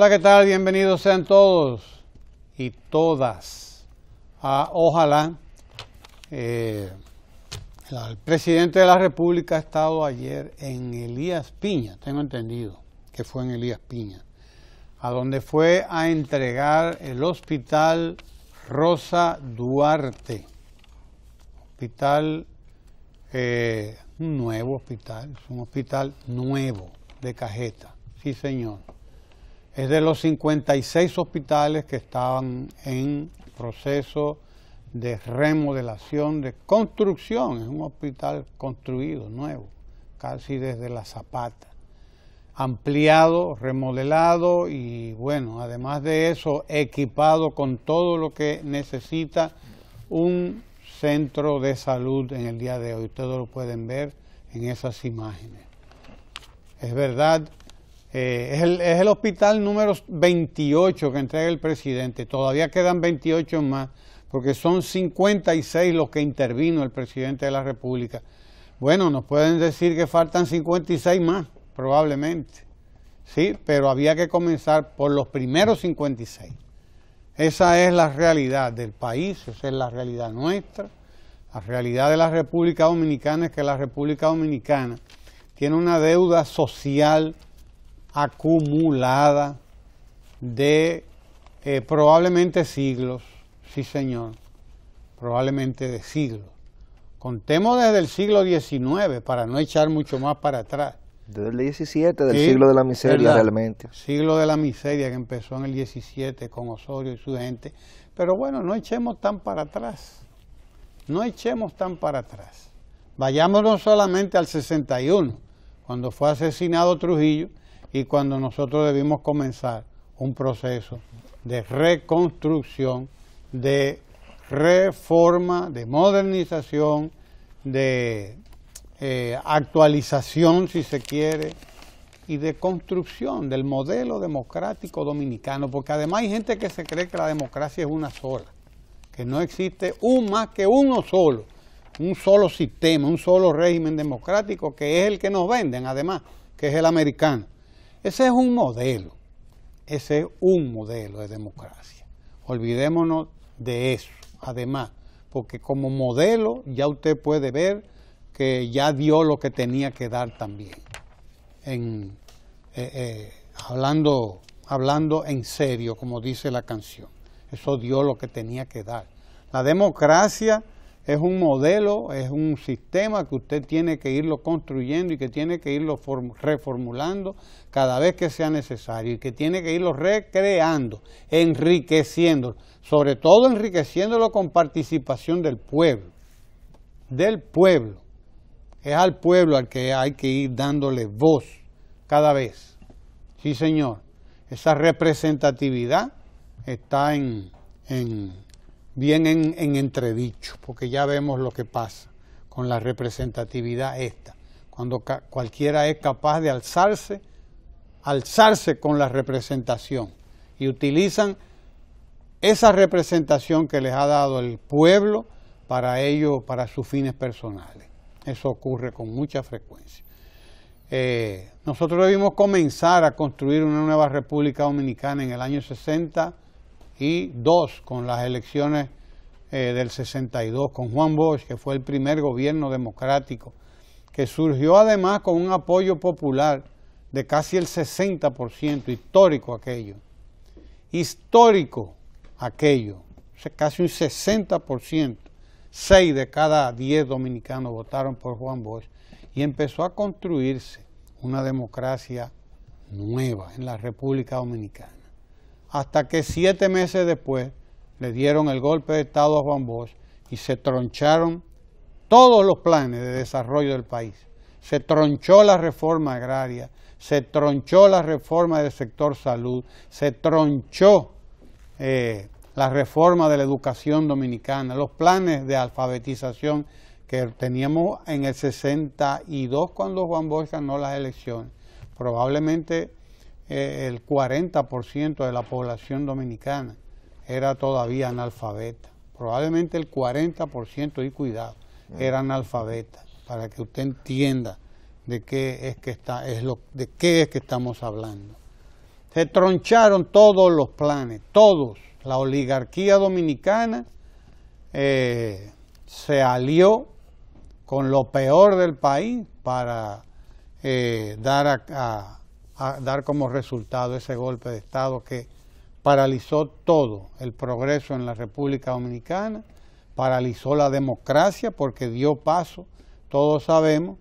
Hola, ¿qué tal? Bienvenidos sean todos y todas. ojalá el eh, presidente de la República ha estado ayer en Elías Piña, tengo entendido que fue en Elías Piña, a donde fue a entregar el hospital Rosa Duarte, hospital eh, un nuevo hospital, es un hospital nuevo de cajeta, sí señor es de los 56 hospitales que estaban en proceso de remodelación, de construcción. Es un hospital construido, nuevo, casi desde la zapata. Ampliado, remodelado y bueno, además de eso, equipado con todo lo que necesita un centro de salud en el día de hoy. Ustedes lo pueden ver en esas imágenes. Es verdad eh, es, el, hospital número 28 que entrega el presidente. Todavía quedan 28 más, porque son 56 los que intervino el presidente de la República. Bueno, nos pueden decir que faltan 56 más, probablemente. Sí, pero había que comenzar por los primeros 56. Esa es la realidad del país, esa es la realidad nuestra. La realidad de la República Dominicana es que la República Dominicana tiene una deuda social acumulada de eh, probablemente siglos, sí señor, probablemente de siglos. Contemos desde el siglo XIX para no echar mucho más para atrás. Desde el XVII, del siglo de la miseria realmente. Siglo de la miseria que empezó en el XVII con Osorio y su gente. Pero bueno, no echemos tan para atrás. No echemos tan para atrás. Vayámonos solamente al 61, cuando fue asesinado Trujillo, y cuando nosotros debimos comenzar un proceso de reconstrucción, de reforma, de modernización, de eh, actualización, si se quiere, y de construcción del modelo democrático dominicano, porque además hay gente que se cree que la democracia es una sola, que no existe un más que uno solo, un solo sistema, un solo régimen democrático, que es el que nos venden además, que es el americano. Ese es un modelo, ese es un modelo de democracia. Olvidémonos de eso, además, porque como modelo ya usted puede ver que ya dio lo que tenía que dar también. Eh, eh, hablando, hablando en serio, como dice la canción, eso dio lo que tenía que dar. La democracia es un modelo, es un sistema que usted tiene que irlo construyendo y que tiene que irlo reformulando cada vez que sea necesario y que tiene que irlo recreando, enriqueciéndolo, sobre todo enriqueciéndolo con participación del pueblo, del pueblo. Es al pueblo al que hay que ir dándole voz cada vez. Sí, señor. Esa representatividad está en, en bien en, en, entredicho, porque ya vemos lo que pasa con la representatividad esta, cuando cualquiera es capaz de alzarse, alzarse con la representación y utilizan esa representación que les ha dado el pueblo para ellos, para sus fines personales. Eso ocurre con mucha frecuencia. Eh, nosotros debimos comenzar a construir una nueva República Dominicana en el año 60 y dos con las elecciones eh, del 62, con Juan Bosch, que fue el primer gobierno democrático, que surgió además con un apoyo popular de casi el 60%, histórico aquello, histórico aquello, casi un 60%, 6 de cada 10 dominicanos votaron por Juan Bosch, y empezó a construirse una democracia nueva en la República Dominicana hasta que siete meses después le dieron el golpe de Estado a Juan Bosch y se troncharon todos los planes de desarrollo del país. Se tronchó la reforma agraria, se tronchó la reforma del sector salud, se tronchó eh, la reforma de la educación dominicana, los planes de alfabetización que teníamos en el 62 cuando Juan Bosch ganó las elecciones. Probablemente el 40% de la población dominicana era todavía analfabeta. Probablemente el 40% y cuidado mm. era analfabeta, para que usted entienda de qué es que está, es lo, de qué es que estamos hablando. Se troncharon todos los planes, todos. La oligarquía dominicana eh, se alió con lo peor del país para eh, dar a a dar como resultado ese golpe de Estado que paralizó todo el progreso en la República Dominicana, paralizó la democracia porque dio paso, todos sabemos,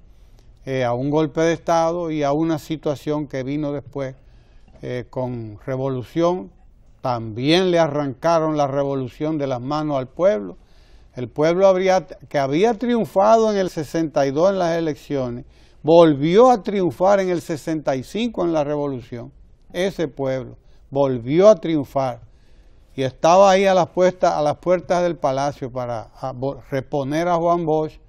eh, a un golpe de Estado y a una situación que vino después eh, con revolución. También le arrancaron la revolución de las manos al pueblo. El pueblo habría, que había triunfado en el 62 en las elecciones volvió a triunfar en el 65 en la revolución. Ese pueblo volvió a triunfar y estaba ahí a las, a las puertas del palacio para reponer a Juan Bosch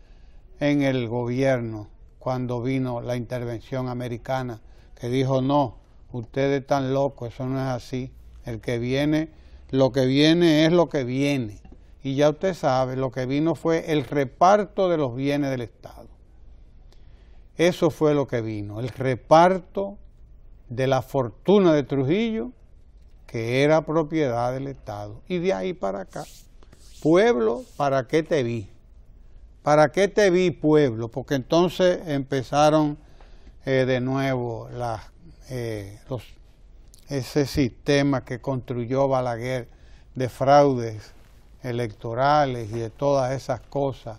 en el gobierno cuando vino la intervención americana, que dijo, no, ustedes están locos, eso no es así. El que viene, lo que viene es lo que viene. Y ya usted sabe, lo que vino fue el reparto de los bienes del Estado. Eso fue lo que vino, el reparto de la fortuna de Trujillo, que era propiedad del Estado. Y de ahí para acá, pueblo, ¿para qué te vi? ¿Para qué te vi, pueblo? Porque entonces empezaron eh, de nuevo eh, los, ese sistema que construyó Balaguer de fraudes electorales y de todas esas cosas.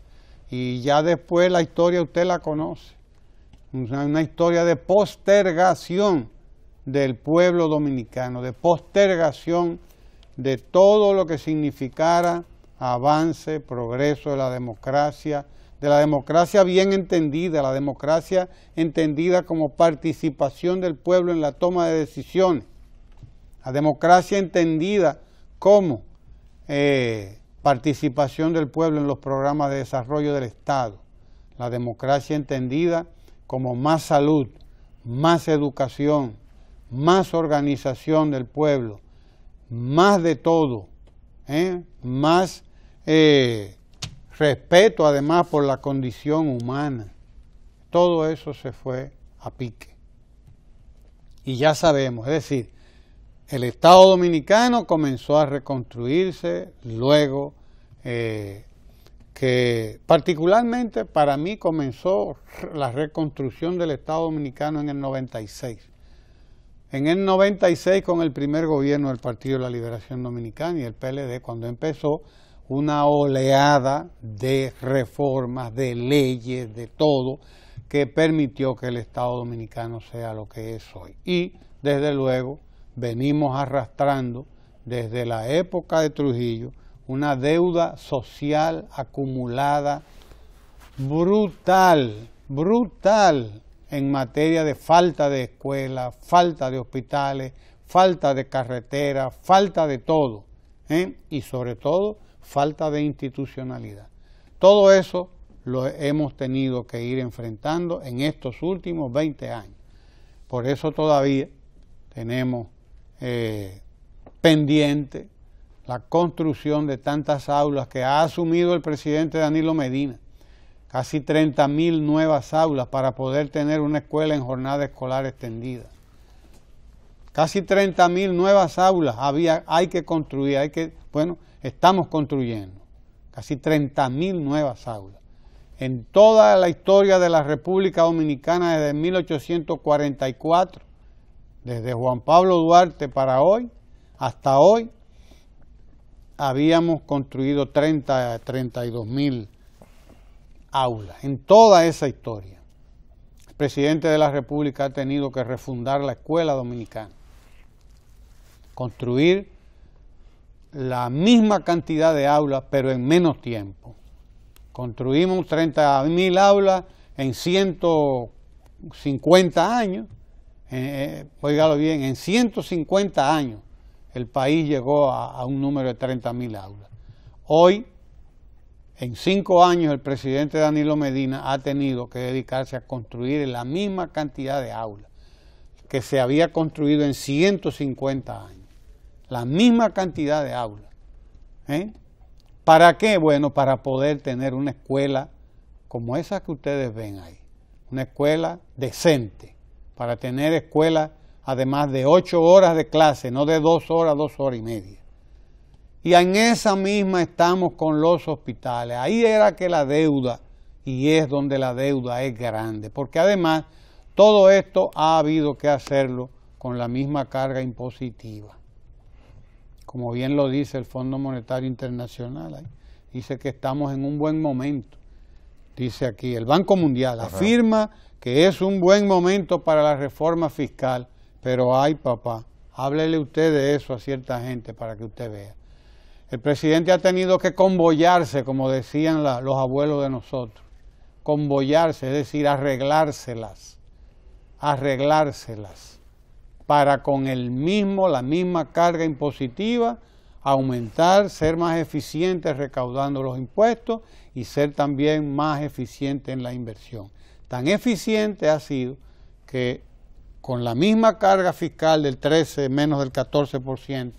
Y ya después la historia usted la conoce una, historia de postergación del pueblo dominicano, de postergación de todo lo que significara avance, progreso de la democracia, de la democracia bien entendida, la democracia entendida como participación del pueblo en la toma de decisiones, la democracia entendida como eh, participación del pueblo en los programas de desarrollo del Estado, la democracia entendida como más salud, más educación, más organización del pueblo, más de todo, ¿eh? más eh, respeto además por la condición humana. Todo eso se fue a pique. Y ya sabemos, es decir, el Estado Dominicano comenzó a reconstruirse, luego eh, que particularmente para mí comenzó la reconstrucción del Estado Dominicano en el 96. En el 96 con el primer gobierno del Partido de la Liberación Dominicana y el PLD, cuando empezó una oleada de reformas, de leyes, de todo, que permitió que el Estado Dominicano sea lo que es hoy. Y desde luego venimos arrastrando desde la época de Trujillo una deuda social acumulada brutal, brutal en materia de falta de escuelas, falta de hospitales, falta de carreteras, falta de todo, ¿eh? y sobre todo falta de institucionalidad. Todo eso lo hemos tenido que ir enfrentando en estos últimos 20 años. Por eso todavía tenemos eh, pendiente la construcción de tantas aulas que ha asumido el presidente Danilo Medina, casi 30.000 mil nuevas aulas para poder tener una escuela en jornada escolar extendida. Casi 30.000 mil nuevas aulas había, hay que construir, hay que, bueno, estamos construyendo casi 30.000 mil nuevas aulas. En toda la historia de la República Dominicana desde 1844, desde Juan Pablo Duarte para hoy, hasta hoy, habíamos construido 30, 32 mil aulas en toda esa historia. El presidente de la República ha tenido que refundar la escuela dominicana, construir la misma cantidad de aulas, pero en menos tiempo. Construimos 30.000 aulas en 150 años, oígalo eh, eh, bien, en 150 años el país llegó a, un número de 30.000 aulas. Hoy, en cinco años, el presidente Danilo Medina ha tenido que dedicarse a construir la misma cantidad de aulas que se había construido en 150 años. La misma cantidad de aulas. ¿eh? ¿Para qué? Bueno, para poder tener una escuela como esa que ustedes ven ahí. Una escuela decente, para tener escuelas además de ocho horas de clase, no de dos horas, dos horas y media. Y en esa misma estamos con los hospitales. Ahí era que la deuda, y es donde la deuda es grande, porque además todo esto ha habido que hacerlo con la misma carga impositiva. Como bien lo dice el Fondo Monetario Internacional, dice que estamos en un buen momento. Dice aquí, el Banco Mundial afirma que es un buen momento para la reforma fiscal pero ay papá, háblele usted de eso a cierta gente para que usted vea. El presidente ha tenido que convoyarse, como decían los abuelos de nosotros, convoyarse, es decir, arreglárselas, arreglárselas, para con el mismo, la misma carga impositiva, aumentar, ser más eficiente recaudando los impuestos y ser también más eficiente en la inversión. Tan eficiente ha sido que con la misma carga fiscal del 13, menos del 14%,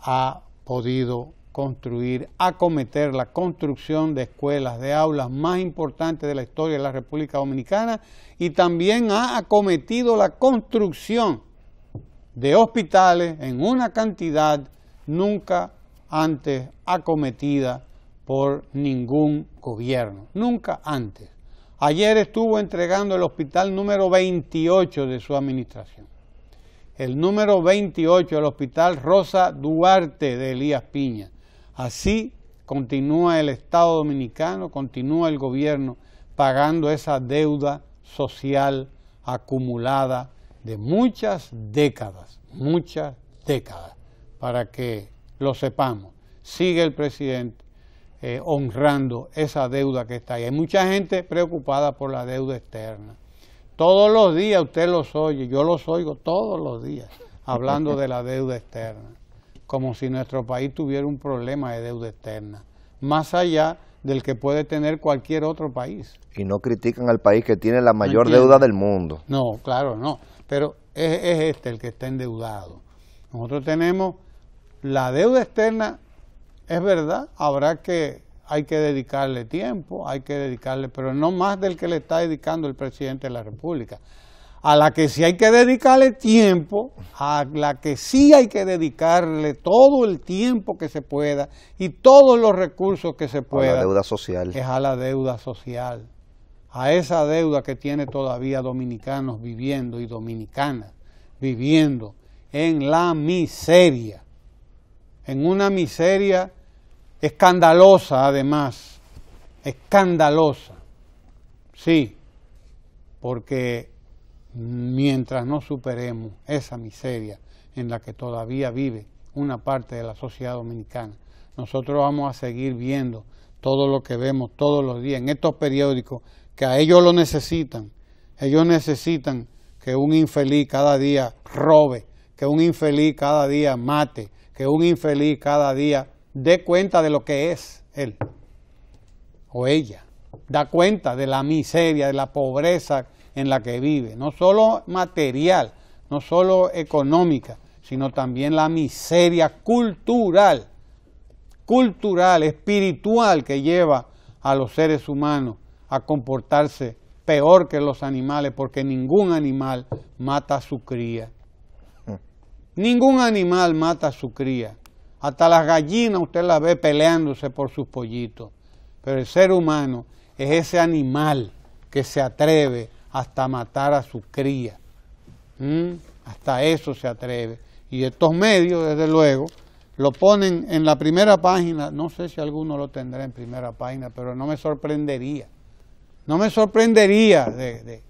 ha podido construir, acometer la construcción de escuelas, de aulas más importantes de la historia de la República Dominicana y también ha acometido la construcción de hospitales en una cantidad nunca antes acometida por ningún gobierno, nunca antes. Ayer estuvo entregando el hospital número 28 de su administración. El número 28, el hospital Rosa Duarte de Elías Piña. Así continúa el Estado Dominicano, continúa el gobierno pagando esa deuda social acumulada de muchas décadas, muchas décadas, para que lo sepamos. Sigue el presidente eh, honrando esa deuda que está ahí. Hay mucha gente preocupada por la deuda externa. Todos los días usted los oye, yo los oigo todos los días hablando de la deuda externa, como si nuestro país tuviera un problema de deuda externa, más allá del que puede tener cualquier otro país. Y no critican al país que tiene la mayor deuda del mundo. No, claro, no, pero es, es este el que está endeudado. Nosotros tenemos la deuda externa es verdad, habrá que, hay que dedicarle tiempo, hay que dedicarle, pero no más del que le está dedicando el presidente de la República. A la que sí hay que dedicarle tiempo, a la que sí hay que dedicarle todo el tiempo que se pueda y todos los recursos que se pueda. A la deuda social. Es a la deuda social, a esa deuda que tiene todavía dominicanos viviendo y dominicanas viviendo en la miseria, en una miseria escandalosa además, escandalosa, sí, porque mientras no superemos esa miseria en la que todavía vive una parte de la sociedad dominicana, nosotros vamos a seguir viendo todo lo que vemos todos los días en estos periódicos, que a ellos lo necesitan, ellos necesitan que un infeliz cada día robe, que un infeliz cada día mate, que un infeliz cada día de cuenta de lo que es él o ella. Da cuenta de la miseria, de la pobreza en la que vive, no solo material, no solo económica, sino también la miseria cultural, cultural, espiritual que lleva a los seres humanos a comportarse peor que los animales, porque ningún animal mata a su cría. Mm. Ningún animal mata a su cría. Hasta las gallinas usted las ve peleándose por sus pollitos. Pero el ser humano es ese animal que se atreve hasta matar a su cría. ¿Mm? Hasta eso se atreve. Y estos medios, desde luego, lo ponen en la primera página. No sé si alguno lo tendrá en primera página, pero no me sorprendería. No me sorprendería de,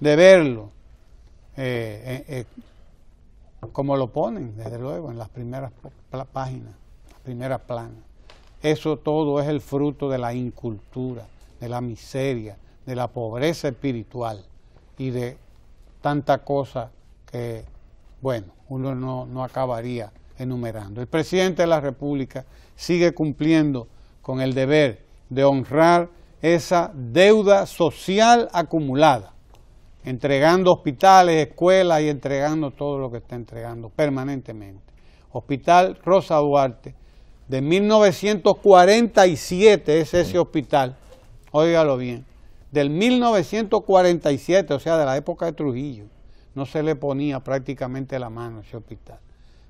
verlo. Eh, eh, eh, como lo ponen, desde luego, en las primeras páginas, las primeras planas. Eso todo es el fruto de la incultura, de la miseria, de la pobreza espiritual y de tanta cosa que, bueno, uno no, no acabaría enumerando. El presidente de la República sigue cumpliendo con el deber de honrar esa deuda social acumulada entregando hospitales, escuelas y entregando todo lo que está entregando permanentemente. Hospital Rosa Duarte, de 1947 es ese hospital, óigalo bien, del 1947, o sea, de la época de Trujillo, no se le ponía prácticamente la mano a ese hospital.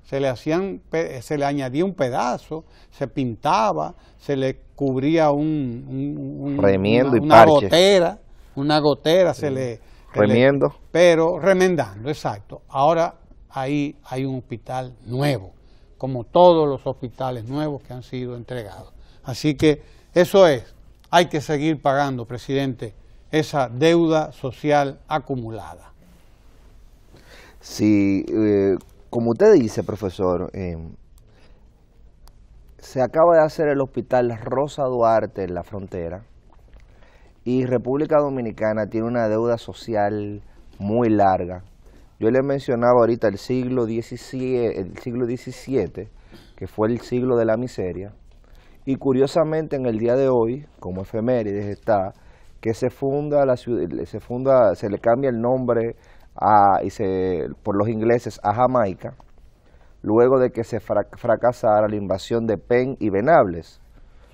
Se le, hacían, se le añadía un pedazo, se pintaba, se le cubría un, una, gotera, una gotera, se le Remiendo. Pero remendando, exacto. Ahora ahí hay un hospital nuevo, como todos los hospitales nuevos que han sido entregados. Así que eso es, hay que seguir pagando, presidente, esa deuda social acumulada. Sí, eh, como usted dice, profesor, em, se acaba de hacer el hospital Rosa Duarte en la frontera, y República Dominicana tiene una deuda social muy larga. Yo le mencionaba ahorita el siglo XVII, el siglo XVII, que fue el siglo de la miseria. Y curiosamente en el día de hoy, como efemérides está, que se funda la se funda, se le cambia el nombre y por los ingleses a Jamaica, luego de que se fracasara la invasión de Penn y Venables.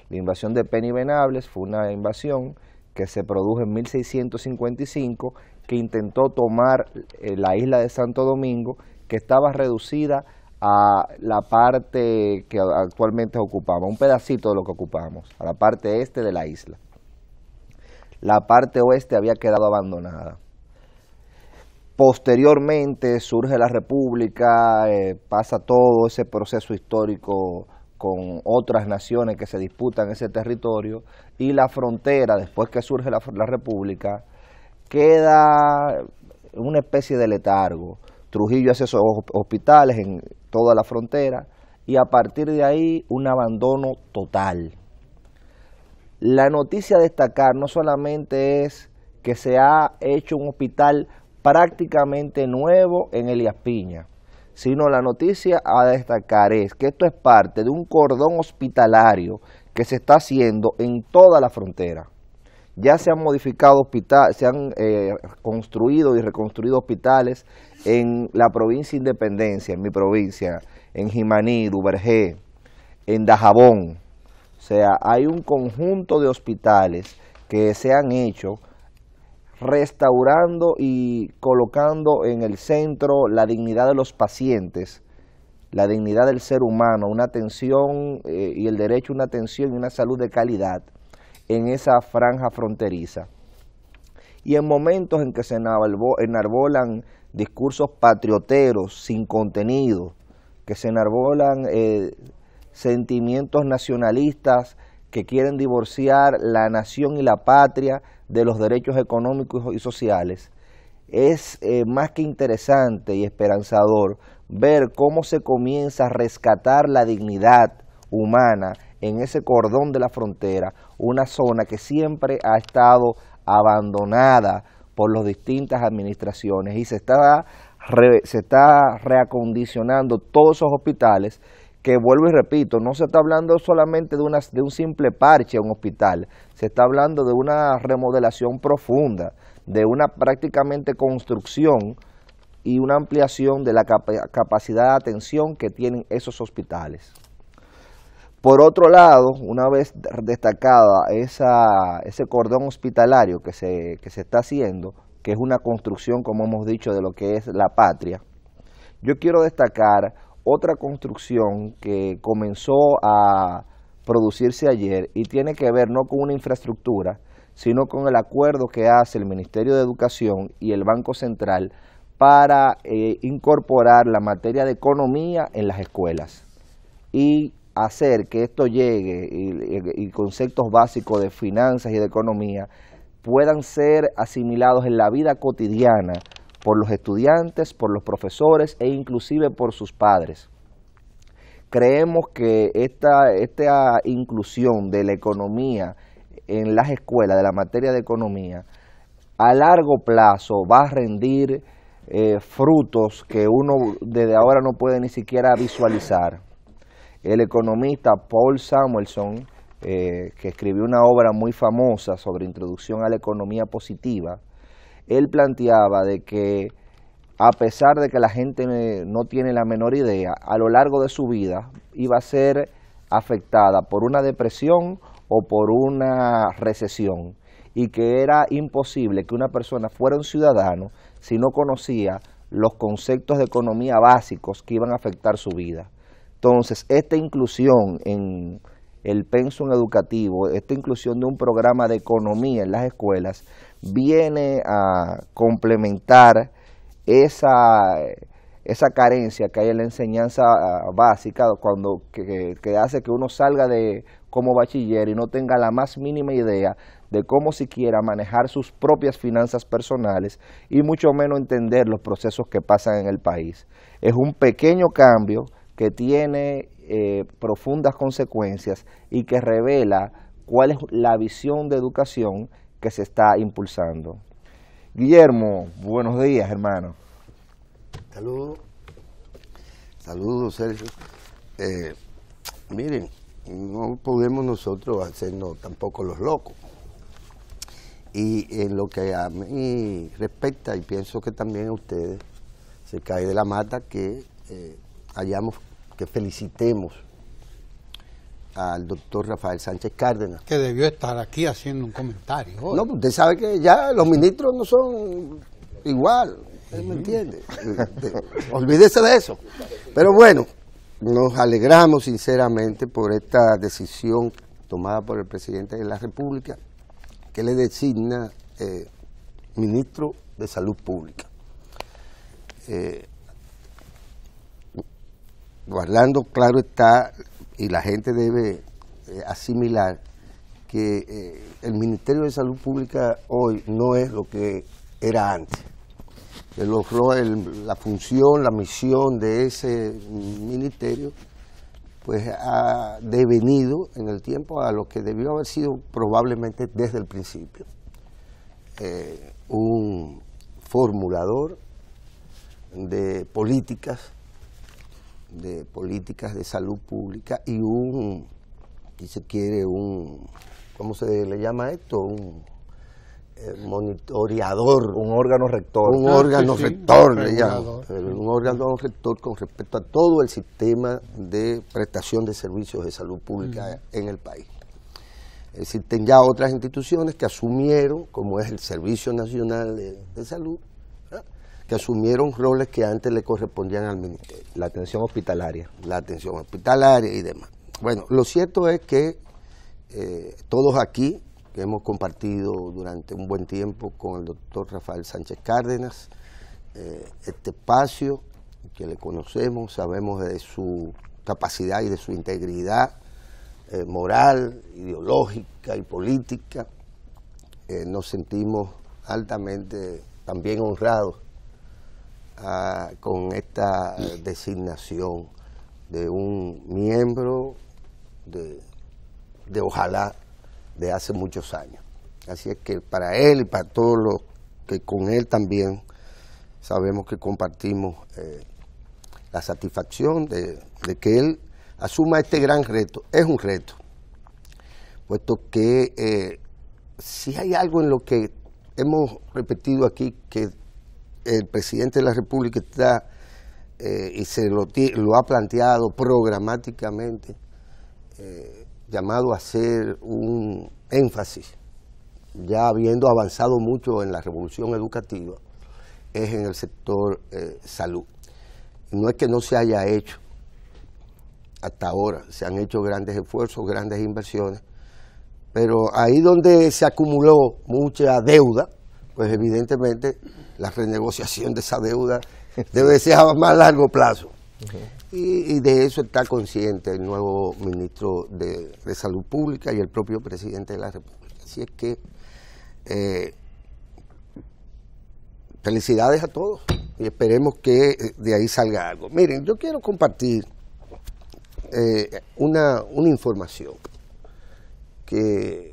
La invasión de Penn y Venables fue una invasión que se produjo en 1655, que intentó tomar eh, la isla de Santo Domingo, que estaba reducida a la parte que actualmente ocupamos, un pedacito de lo que ocupamos, a la parte este de la isla. La parte oeste había quedado abandonada. Posteriormente surge la República, eh, pasa todo ese proceso histórico con otras naciones que se disputan ese territorio y la frontera, después que surge la, República, queda una especie de letargo. Trujillo hace esos hospitales en toda la frontera y a partir de ahí un abandono total. La noticia a destacar no solamente es que se ha hecho un hospital prácticamente nuevo en Elias Piña, sino la noticia a destacar es que esto es parte de un cordón hospitalario que se está haciendo en toda la frontera. Ya se han modificado hospitales, se han eh, construido y reconstruido hospitales en la provincia Independencia, en mi provincia, en Jimaní, Duvergé, en Dajabón. O sea, hay un conjunto de hospitales que se han hecho restaurando y colocando en el centro la dignidad de los pacientes, la dignidad del ser humano, una atención eh, y el derecho a una atención y una salud de calidad en esa franja fronteriza. Y en momentos en que se enarbolan discursos patrioteros sin contenido, que se enarbolan eh, sentimientos nacionalistas que quieren divorciar la nación y la patria de los derechos económicos y sociales, es eh, más que interesante y esperanzador ver cómo se comienza a rescatar la dignidad humana en ese cordón de la frontera, una zona que siempre ha estado abandonada por las distintas administraciones y se está, se está reacondicionando todos esos hospitales que vuelvo y repito, no se está hablando solamente de, de un simple parche a un hospital, se está hablando de una remodelación profunda, de una prácticamente construcción y una ampliación de la capacidad de atención que tienen esos hospitales. Por otro lado, una vez destacada esa, ese cordón hospitalario que se, que se está haciendo, que es una construcción, como hemos dicho, de lo que es la patria, yo quiero destacar otra construcción que comenzó a producirse ayer y tiene que ver no con una infraestructura, sino con el acuerdo que hace el Ministerio de Educación y el Banco Central para eh, incorporar la materia de economía en las escuelas y hacer que esto llegue y conceptos básicos de finanzas y de economía puedan ser asimilados en la vida cotidiana por los estudiantes, por los profesores e inclusive por sus padres. Creemos que esta, inclusión de la economía en las escuelas, de la materia de economía, a largo plazo va a rendir eh, frutos que uno desde ahora no puede ni siquiera visualizar. El economista Paul Samuelson, eh, que escribió una obra muy famosa sobre introducción a la economía positiva, él planteaba de que a pesar de que la gente no tiene la menor idea, a lo largo de su vida iba a ser afectada por una depresión o por una recesión y que era imposible que una persona fuera un ciudadano si no conocía los conceptos de economía básicos que iban a afectar su vida. Entonces, esta inclusión en el pensum educativo, esta inclusión de un programa de economía en las escuelas, viene a complementar esa, carencia que hay en la enseñanza ah, básica cuando, que, hace que uno salga de como bachiller y no tenga la más mínima idea de cómo siquiera manejar sus propias finanzas personales y mucho menos entender los procesos que pasan en el país. Es un pequeño cambio que tiene eh, profundas consecuencias y que revela cuál es la visión de educación que se está impulsando. Guillermo, buenos días, hermano. Saludos. Saludos, Sergio. Eh, miren, no podemos nosotros hacernos tampoco los locos. Y en lo que a mí respecta, y pienso que también a ustedes, se cae de la mata que eh, hayamos, que felicitemos al doctor Rafael Sánchez Cárdenas. Que debió estar aquí haciendo un comentario. No, pues, usted sabe que ya los ministros no son igual, Él ¿me entiende? Este, olvídese de eso. Pero bueno, nos alegramos sinceramente por esta decisión tomada por el presidente de la República, que le designa eh, ministro de Salud Pública. Eh, guardando, claro está, y la gente debe eh, asimilar que eh, el Ministerio de Salud Pública hoy no es lo que era antes. El, el, la función, la misión de ese ministerio, pues ha devenido en el tiempo a lo que debió haber sido probablemente desde el principio. Eh, un formulador de políticas de políticas de salud pública y un, si se quiere, un, ¿cómo se le llama esto? Un eh, monitoreador. Un órgano rector. Un ah, órgano rector, le llamo. Un órgano rector con respecto a todo el sistema de prestación de servicios de salud pública en el país. Existen ya otras instituciones que asumieron, como es el Servicio Nacional de Salud, que asumieron roles que antes le correspondían al ministerio. La atención hospitalaria. La atención hospitalaria y demás. Bueno, lo cierto es que eh, todos aquí, que hemos compartido durante un buen tiempo con el doctor Rafael Sánchez Cárdenas, eh, este espacio que le conocemos, sabemos de su capacidad y de su integridad eh, moral, ideológica y política. nos sentimos altamente también honrados con esta designación de un miembro de, ojalá de hace muchos años. Así es que para él y para todos los que con él también sabemos que compartimos eh, la satisfacción de, que él asuma este gran reto. Es un reto, puesto que eh, si hay algo en lo que hemos repetido aquí que el presidente de la República está, eh, y se lo, ha planteado programáticamente, eh, llamado a hacer un énfasis, ya habiendo avanzado mucho en la revolución educativa, es en el sector eh, salud. No es que no se haya hecho hasta ahora, se han hecho grandes esfuerzos, grandes inversiones, pero ahí donde se acumuló mucha deuda, pues evidentemente la renegociación de esa deuda debe ser a más largo plazo. y, de eso está consciente el nuevo ministro de, Salud Pública y el propio presidente de la República. Así es que eh, felicidades a todos y esperemos que eh, de ahí salga algo. Miren, yo quiero compartir eh, una, una información que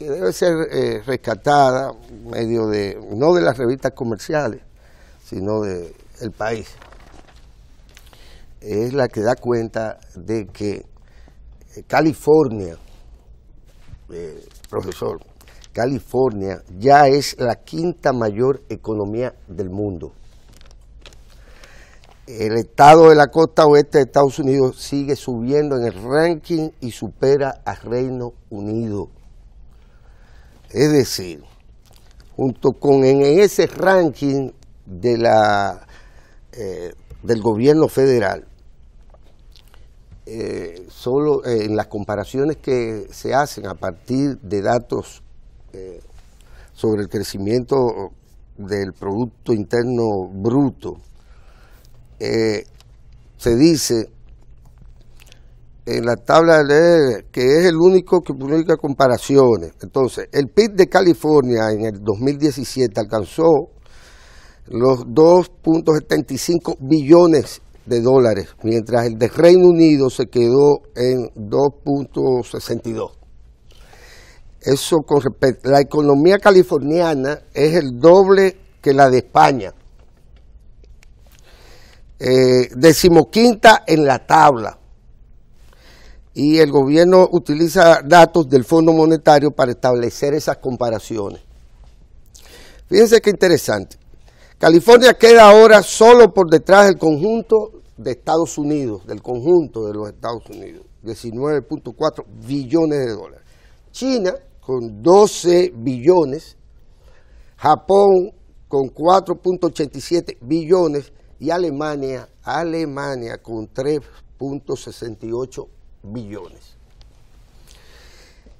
que debe ser eh, rescatada medio de, no de las revistas comerciales, sino de el país. Es la que da cuenta de que eh, California, eh, profesor, California ya es la quinta mayor economía del mundo. El estado de la costa oeste de Estados Unidos sigue subiendo en el ranking y supera a Reino Unido. Es decir, junto con ese ranking de la, eh, del gobierno federal, eh, solo eh, en las comparaciones que se hacen a partir de datos sobre el crecimiento del Producto Interno Bruto, se dice en la tabla de leer que es el único que publica comparaciones. Entonces, el PIB de California en el 2017 alcanzó los 2.75 billones de dólares, mientras el de Reino Unido se quedó en 2.62. Eso con respecto, la economía californiana es el doble que la de España. Eh, decimoquinta en la tabla y el gobierno utiliza datos del Fondo Monetario para establecer esas comparaciones. Fíjense qué interesante. California queda ahora solo por detrás del conjunto de Estados Unidos, del conjunto de los Estados Unidos, 19.4 billones de dólares. China con 12 billones, Japón con 4.87 billones y Alemania, Alemania con 3.68 billones billones.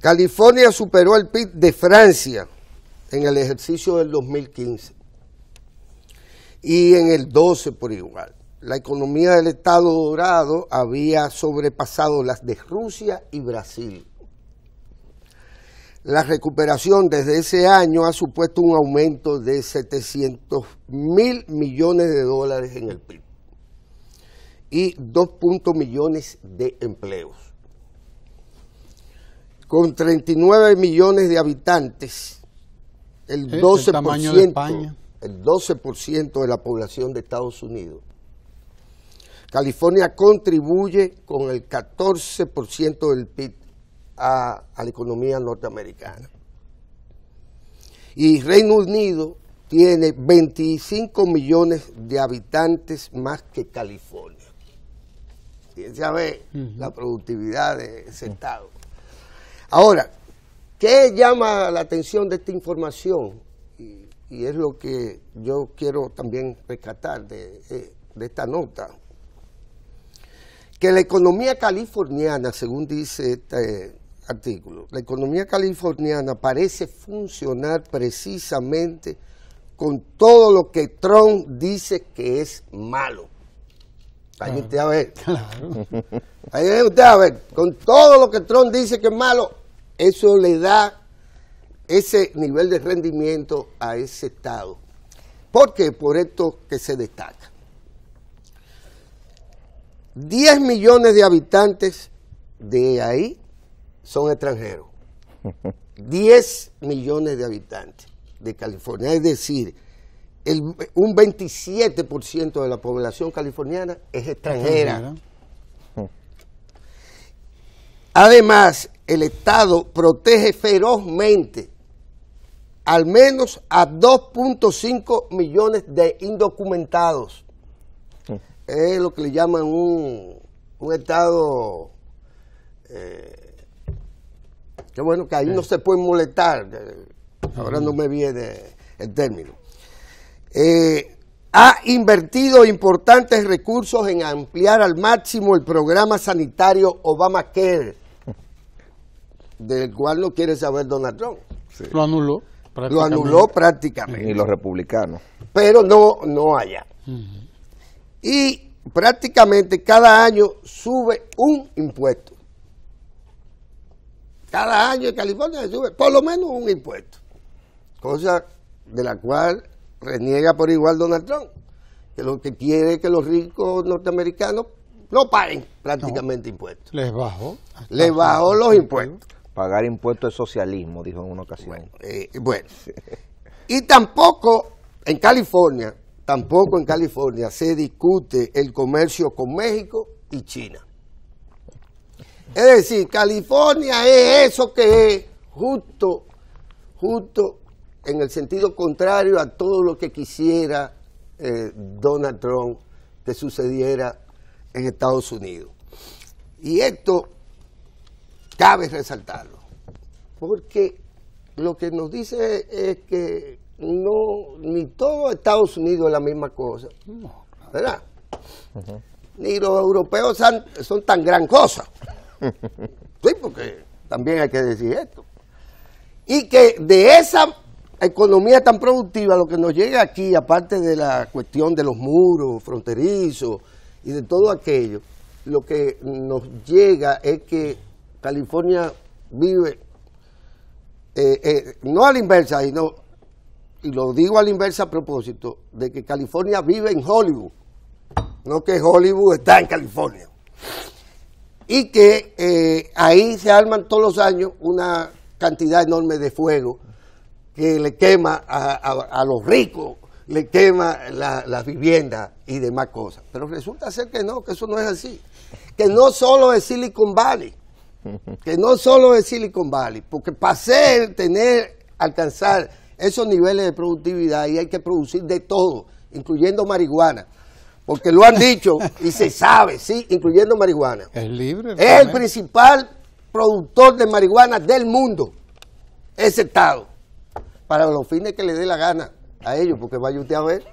California superó el PIB de Francia en el ejercicio del 2015 y en el 12 por igual. La economía del Estado Dorado había sobrepasado las de Rusia y Brasil. La recuperación desde ese año ha supuesto un aumento de 700 mil millones de dólares en el PIB y 2.000 millones de empleos. Con 39 millones de habitantes, el 12%, el, de, de la población de Estados Unidos. California contribuye con el 14% del PIB a la economía norteamericana. Y Reino Unido tiene 25 millones de habitantes más que California. Ya ve la productividad de ese Estado. Ahora, ¿qué llama la atención de esta información? Y, es lo que yo quiero también rescatar de esta nota. Que la economía californiana, según dice este artículo, la economía californiana parece funcionar precisamente con todo lo que Trump dice que es malo. Ahí usted ver. Claro. usted a ver. Con todo lo que Trump dice que es malo, eso le da ese nivel de rendimiento a ese Estado. ¿Por qué? Por esto que se destaca. 10 millones de habitantes de ahí son extranjeros. 10 millones de habitantes de California. Es decir, un 27% de la población californiana es extranjera. Además, el Estado protege ferozmente al menos a 2.5 millones de indocumentados. Es lo que le llaman un, Estado... Eh, que bueno, que ahí no se puede molestar. Eh, Ahora no me viene el término. Eh, ha invertido importantes recursos en ampliar al máximo el programa sanitario Obamacare, del cual no quiere saber Donald Trump. Lo anuló. prácticamente. Lo anuló prácticamente. Y los republicanos. Pero no, no allá. Y prácticamente cada año sube un impuesto. Cada año en California sube por lo menos un impuesto. Cosa de la cual reniega por igual Donald Trump, que lo que quiere es que los ricos norteamericanos no paguen prácticamente impuestos. Les bajó. Les bajó los impuestos. Pagar impuestos es socialismo, dijo en una ocasión. Eh, bueno. y tampoco en California, tampoco en California se discute el comercio con México y China. Es decir, California es eso que es justo, justo en el sentido contrario a todo lo que quisiera eh, Donald Trump que sucediera en Estados Unidos. Y esto cabe resaltarlo, porque lo que nos dice es que no, ni todo Estados Unidos es la misma cosa, ¿verdad? Ni los europeos son, son tan gran cosa. sí, porque también hay que decir esto. Y que de esa economía tan productiva, lo que nos llega aquí, aparte de la cuestión de los muros fronterizos y de todo aquello, lo que nos llega es que California vive, eh, eh, no a la inversa, y, y lo digo a la inversa a propósito, de que California vive en Hollywood, no que Hollywood está en California. Y que eh, ahí se arman todos los años una cantidad enorme de fuego que le quema a, los ricos, le quema las la viviendas y demás cosas. Pero resulta ser que no, que eso no es así. Que no solo es Silicon Valley, que no solo es Silicon Valley, porque para ser, tener, alcanzar esos niveles de productividad y hay que producir de todo, incluyendo marihuana. Porque lo han dicho y se sabe, sí, incluyendo marihuana. Es libre. Es el principal productor de marihuana del mundo, ese estado para los fines que le dé la gana a ellos, porque vaya usted a ver.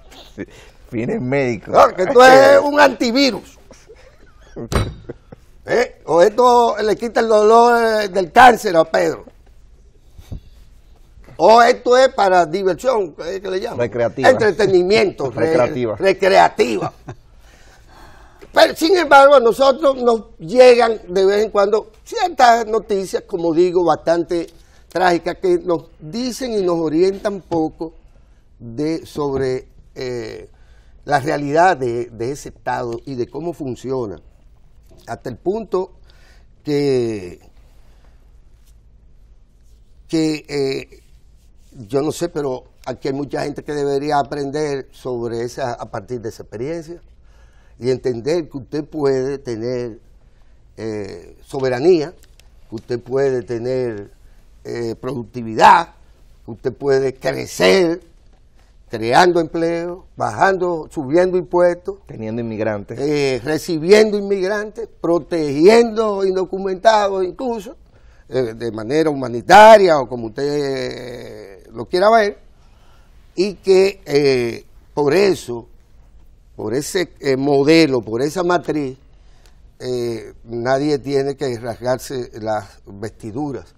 fines médicos. Ah, que esto es un antivirus. Eh, o esto le quita el dolor eh, del cáncer a Pedro. O esto es para diversión, ¿qué le llaman? Recreativa. Entretenimiento. recreativa. recreativa. Pero, sin embargo, a nosotros nos llegan de vez en cuando ciertas noticias, como digo, bastante trágica que nos dicen y nos orientan poco de, sobre eh, la realidad de, ese Estado y de cómo funciona. Hasta el punto que, que eh, yo no sé, pero aquí hay mucha gente que debería aprender sobre esa a partir de esa experiencia y entender que usted puede tener eh, soberanía, que usted puede tener eh, productividad, usted puede crecer creando empleo, bajando, subiendo impuestos. Teniendo inmigrantes. Eh, recibiendo inmigrantes, protegiendo indocumentados incluso, eh, de manera humanitaria o como usted lo quiera ver. Y que por eso, por ese modelo, por esa matriz, nadie tiene que rasgarse las vestiduras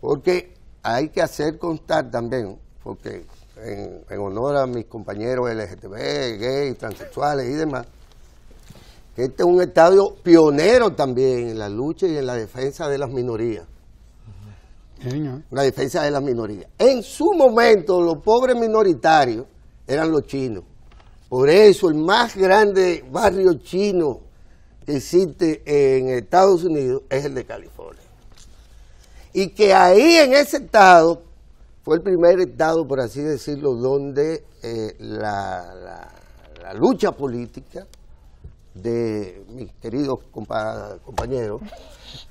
porque hay que hacer constar también, porque en, honor a mis compañeros LGTB, gays, transexuales y demás, que este es un estadio pionero también en la lucha y en la defensa de las minorías. La defensa de las minorías. En su momento, los pobres minoritarios eran los chinos. Por eso, el más grande barrio chino que existe en Estados Unidos es el de California y que ahí en ese estado fue el primer estado, por así decirlo, donde eh, la, lucha política de mis queridos compañeros,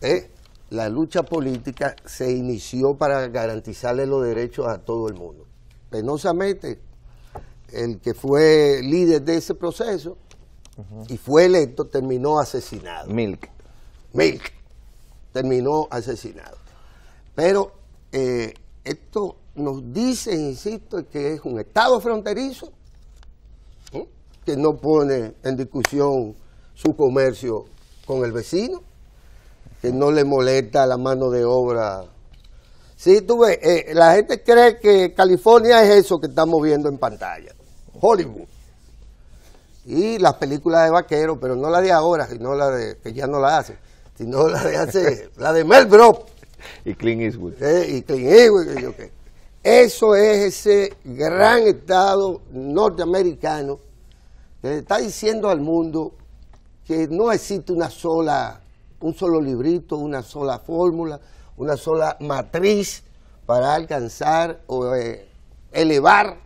eh, la lucha política se inició para garantizarle los derechos a todo el mundo. Penosamente, el que fue líder de ese proceso y fue electo terminó asesinado. Milk. Milk terminó asesinado. Pero eh, esto nos dice, insisto, que es un Estado fronterizo que no pone en discusión su comercio con el vecino, que no le molesta la mano de obra. Sí, tú ves, eh, la gente cree que California es eso que estamos viendo en pantalla, Hollywood. Y las películas de vaqueros, pero no la de ahora, sino la de, que ya no la hace, sino la de hace, la de Mel Brooks y Clint Eastwood. y Eso es ese gran Estado norteamericano que está diciendo al mundo que no existe una sola, un solo librito, una sola fórmula, una sola matriz para alcanzar o eh, elevar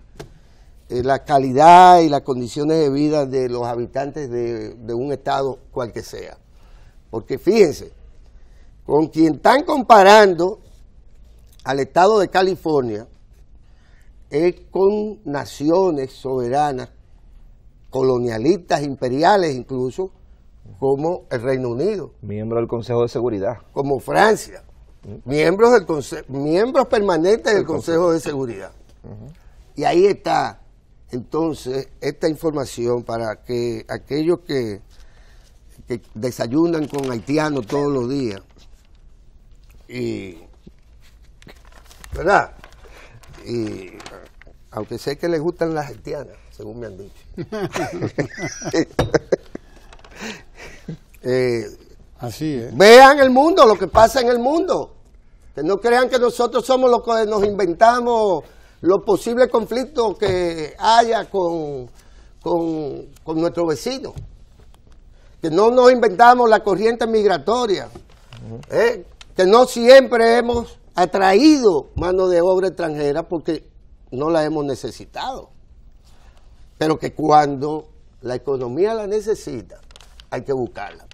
eh, la calidad y las condiciones de vida de los habitantes de, de un estado cual que sea. Porque fíjense, con quien están comparando al estado de California es con naciones soberanas, colonialistas, imperiales incluso, como el Reino Unido. Miembro del Consejo de Seguridad. Como Francia. Miembros, del miembros permanentes del Consejo, de Seguridad. Y ahí está entonces esta información para que aquellos que, que desayunan con haitianos todos los días y, ¿verdad? Y aunque sé que les gustan las haitianas, según me han dicho. Eh, Así Vean el mundo, lo que pasa en el mundo. Que no crean que nosotros somos los que nos inventamos los posibles conflictos que haya con, con, con nuestro vecino. Que no nos inventamos la corriente migratoria. ¿eh? que no siempre hemos atraído mano de obra extranjera porque no la hemos necesitado, pero que cuando la economía la necesita, hay que buscarla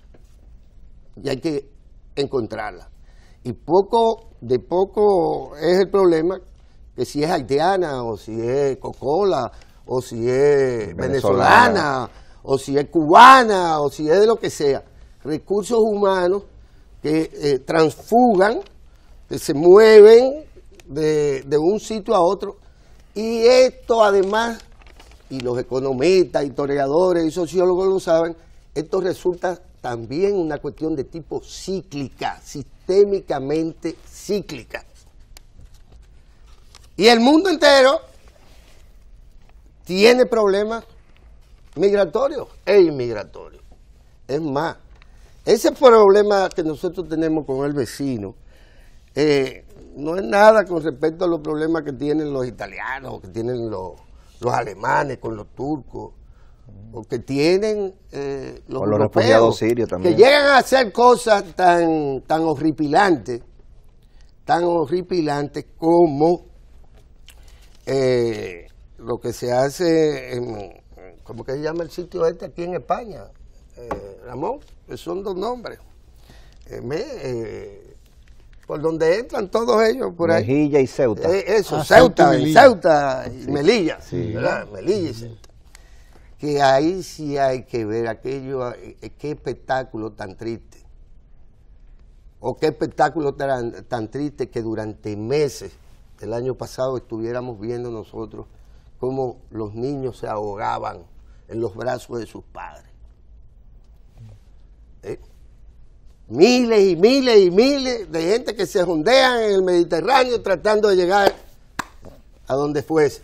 y hay que encontrarla. Y poco de poco es el problema que si es haitiana o si es cocola o si es venezolana, venezolana o si es cubana o si es de lo que sea, recursos humanos que eh, transfugan, que se mueven de, de un sitio a otro. Y esto además, y los economistas, historiadores y sociólogos lo saben, esto resulta también una cuestión de tipo cíclica, sistémicamente cíclica. Y el mundo entero tiene problemas migratorios e inmigratorios. Es más, ese problema que nosotros tenemos con el vecino eh, no es nada con respecto a los problemas que tienen los italianos, que tienen los, alemanes con los turcos, o que tienen eh, los, refugiados sirios también. Que llegan a hacer cosas tan, tan horripilantes, tan horripilantes como eh, lo que se hace en, ¿cómo que se llama el sitio este aquí en España? Ramón, pues son dos nombres. Eh, eh, por donde entran todos ellos, por ahí. Mejilla y Ceuta. Eh, eso, ah, Ceuta, y Melilla, ¿verdad? Melilla y Ceuta. Que ahí sí hay que ver aquello, qué espectáculo tan triste. O qué espectáculo tan, tan triste que durante meses del año pasado estuviéramos viendo nosotros cómo los niños se ahogaban en los brazos de sus padres. ¿Eh? Miles y miles y miles de gente que se jondean en el Mediterráneo tratando de llegar a donde fuese.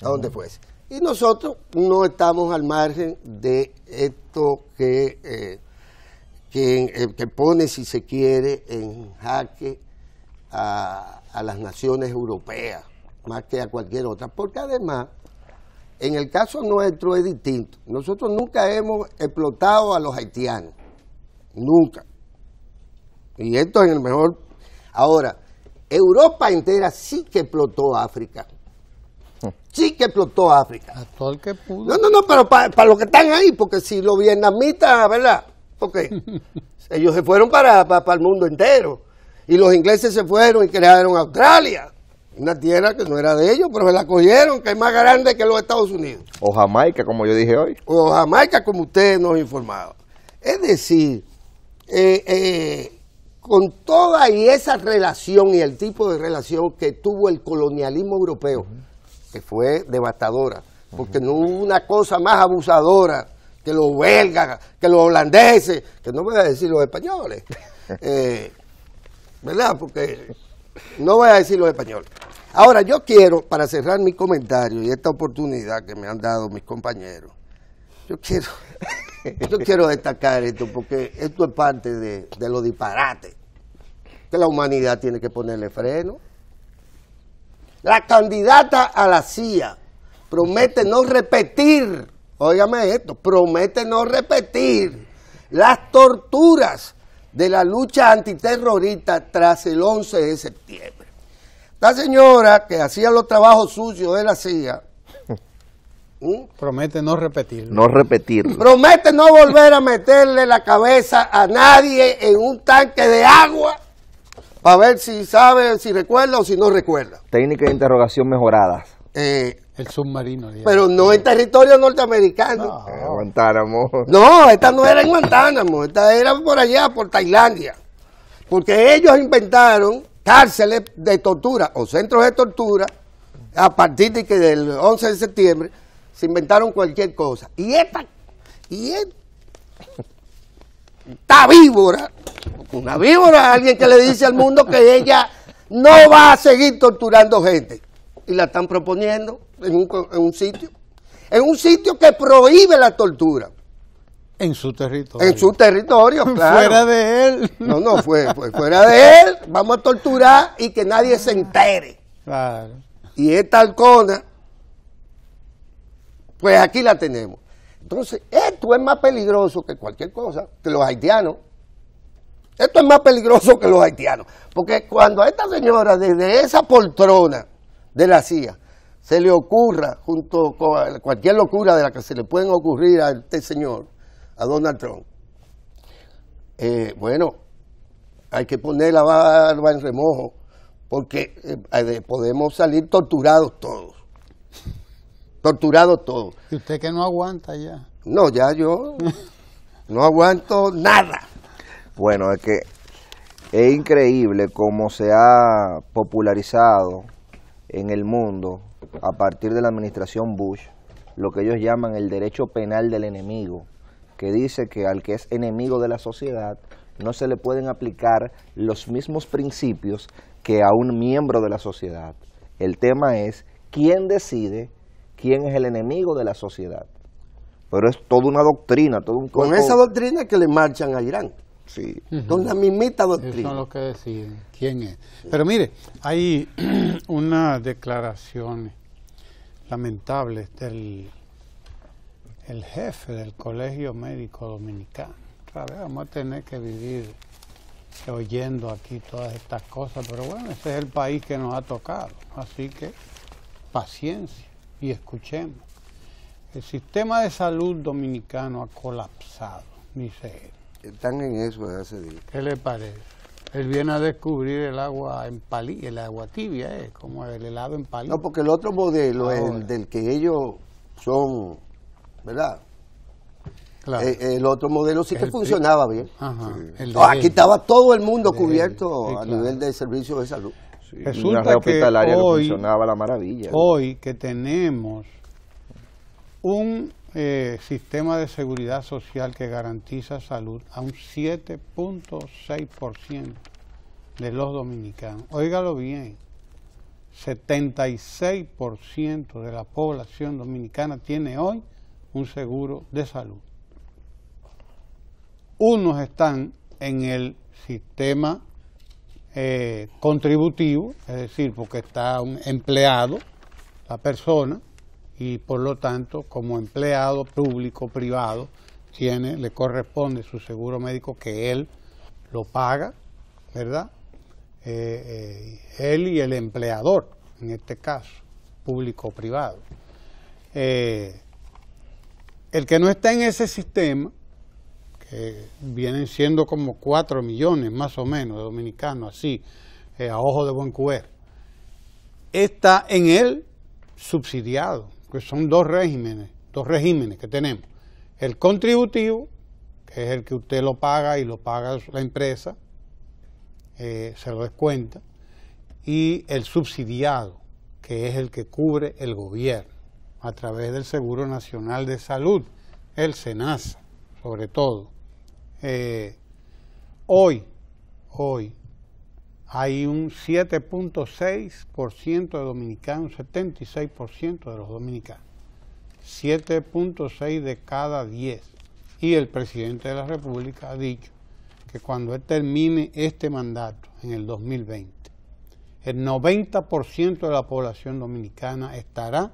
A donde fuese. Y nosotros no estamos al margen de esto que, eh, eh, que, pone, si se quiere, en jaque a, a las naciones europeas, más que a cualquier otra, porque además en el caso nuestro es distinto. Nosotros nunca hemos explotado a los haitianos. Nunca. Y esto es el mejor. Ahora, Europa entera sí que explotó África. Mm. Sí que explotó a África. A todo el que pudo. No, no, no, pero para para los que están ahí, porque si los vietnamitas, ¿verdad? Porque ellos se fueron para, para, para el mundo entero. Y los ingleses se fueron y crearon Australia. Una tierra que no era de ellos, pero se la cogieron, que es más grande que los Estados Unidos. O Jamaica, como yo dije hoy. O Jamaica, como ustedes nos informaba. Es decir, eh, eh, con toda y esa relación y el tipo de relación que tuvo el colonialismo europeo, que fue devastadora, porque no hubo una cosa más abusadora que los belgas, que los holandeses, que no voy a decir los españoles, eh, ¿verdad? Porque no voy a decir los españoles. Ahora, yo quiero, para cerrar mi comentario y esta oportunidad que me han dado mis compañeros, yo quiero, yo quiero destacar esto porque esto es parte de, de los disparates que la humanidad tiene que ponerle freno. La candidata a la CIA promete no repetir, óigame esto, promete no repetir las torturas de la lucha antiterrorista tras el 11 de septiembre. La señora que hacía los trabajos sucios, él hacía. CIA ¿Mm? Promete no repetirlo. No repetirlo. Promete no volver a meterle la cabeza a nadie en un tanque de agua para ver si sabe, si recuerda o si no recuerda. técnicas de interrogación mejoradas. Eh, el submarino. Pero no en territorio norteamericano. No. Ah, Guantánamo. No, esta no era en Guantánamo, esta era por allá, por Tailandia. Porque ellos inventaron cárceles de tortura o centros de tortura, a partir de que del 11 de septiembre se inventaron cualquier cosa. Y esta, y esta víbora, una víbora, alguien que le dice al mundo que ella no va a seguir torturando gente. Y la están proponiendo en en un sitio, en un sitio que prohíbe la tortura. En su territorio. En su territorio, claro. Fuera de él. No, no, fue, fuera de él. Vamos a torturar y que nadie se entere. Claro. Y esta halcona, pues aquí la tenemos. Entonces, esto es más peligroso que cualquier cosa, que los haitianos. Esto es más peligroso que los haitianos. Porque cuando a esta señora, desde esa poltrona de la CIA, se le ocurra, junto con cualquier locura de la que se le pueden ocurrir a este señor, a Donald Trump. Eh, bueno, hay que poner la barba en remojo porque eh, podemos salir torturados todos. Torturados todos. ¿Y usted que no aguanta ya? No, ya yo no aguanto nada. Bueno, es que es increíble cómo se ha popularizado en el mundo a partir de la administración Bush lo que ellos llaman el derecho penal del enemigo que dice que al que es enemigo de la sociedad no se le pueden aplicar los mismos principios que a un miembro de la sociedad. El tema es quién decide quién es el enemigo de la sociedad. Pero es toda una doctrina, todo un Con esa doctrina que le marchan a Irán. Sí. Con la mismita doctrina. que deciden quién es. Pero mire, hay una declaración lamentable del el jefe del Colegio Médico Dominicano. Otra vez vamos a tener que vivir oyendo aquí todas estas cosas, pero bueno, ese es el país que nos ha tocado, así que paciencia y escuchemos. El sistema de salud dominicano ha colapsado, dice él. Están en eso desde hace días. ¿Qué le parece? Él viene a descubrir el agua en palilla, el agua tibia, ¿eh? como el helado en palí. No, porque el otro modelo el del que ellos son ¿verdad? Eh, el otro modelo sí que funcionaba bien. aquí estaba todo el mundo cubierto a nivel de servicios de salud. Resulta que hoy, funcionaba la maravilla. Hoy que tenemos un eh, sistema de seguridad social que garantiza salud a un 7.6% de los dominicanos. Óigalo bien, 76% de la población dominicana tiene hoy un seguro de salud. Unos están en el sistema eh, contributivo, es decir, porque está un empleado, la persona, y por lo tanto, como empleado público, privado, tiene, le corresponde su seguro médico que él lo paga, ¿verdad? Eh, eh, él y el empleador, en este caso, público o privado. Eh, el que no está en ese sistema, que vienen siendo como 4 millones más o menos de dominicanos, así, eh, a ojo de buen cuero, está en el subsidiado, que son dos regímenes, dos regímenes que tenemos. El contributivo, que es el que usted lo paga y lo paga la empresa, eh, se lo descuenta, y el subsidiado, que es el que cubre el gobierno a través del Seguro Nacional de Salud, el SENASA, sobre todo. Eh, hoy, hoy, hay un 7.6% de dominicanos, 76% de los dominicanos. 7.6 de cada 10. Y el presidente de la República ha dicho que cuando él termine este mandato en el 2020, el 90% de la población dominicana estará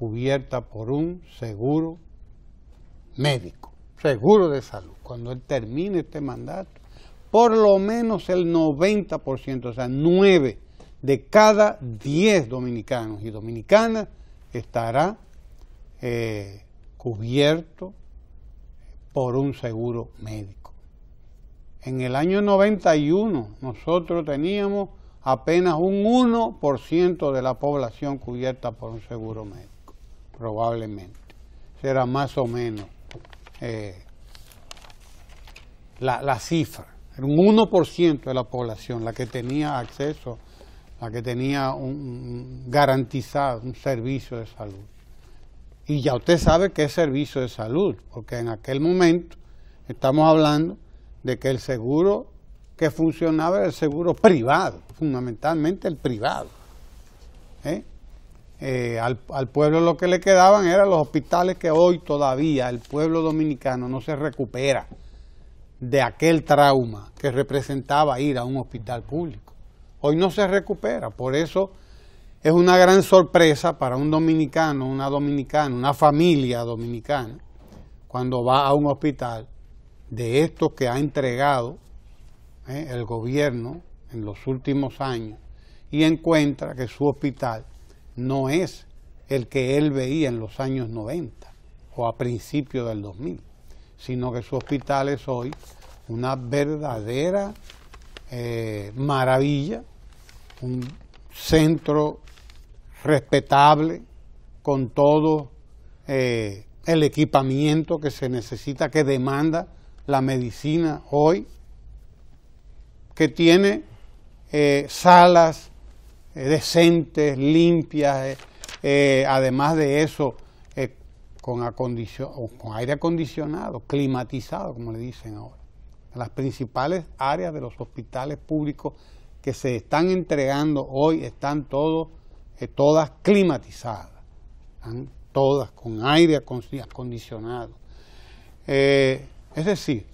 cubierta por un seguro médico, seguro de salud. Cuando él termine este mandato, por lo menos el 90%, o sea, 9 de cada 10 dominicanos y dominicanas estará eh, cubierto por un seguro médico. En el año 91 nosotros teníamos apenas un 1% de la población cubierta por un seguro médico probablemente. Será más o menos eh, la, cifra. Era un 1% de la población la que tenía acceso, la que tenía garantizado un servicio de salud. Y ya usted sabe qué es servicio de salud, porque en aquel momento estamos hablando de que el seguro que funcionaba era el seguro privado, fundamentalmente el privado. ¿eh? Eh, al, pueblo lo que le quedaban eran los hospitales que hoy todavía el pueblo dominicano no se recupera de aquel trauma que representaba ir a un hospital público. Hoy no se recupera, por eso es una gran sorpresa para un dominicano, una dominicana, una familia dominicana, cuando va a un hospital de estos que ha entregado eh, el gobierno en los últimos años y encuentra que su hospital no es el que él veía en los años 90 o a principios del 2000, sino que su hospital es hoy una verdadera eh, maravilla, un centro respetable con todo eh, el equipamiento que se necesita, que demanda la medicina hoy, que tiene eh, salas eh, decentes, limpias, eh, eh, además de eso, con, aire acondicionado, climatizado, como le dicen ahora. Las principales áreas de los hospitales públicos que se están entregando hoy están todos, todas climatizadas, todas con aire acondicionado. es decir,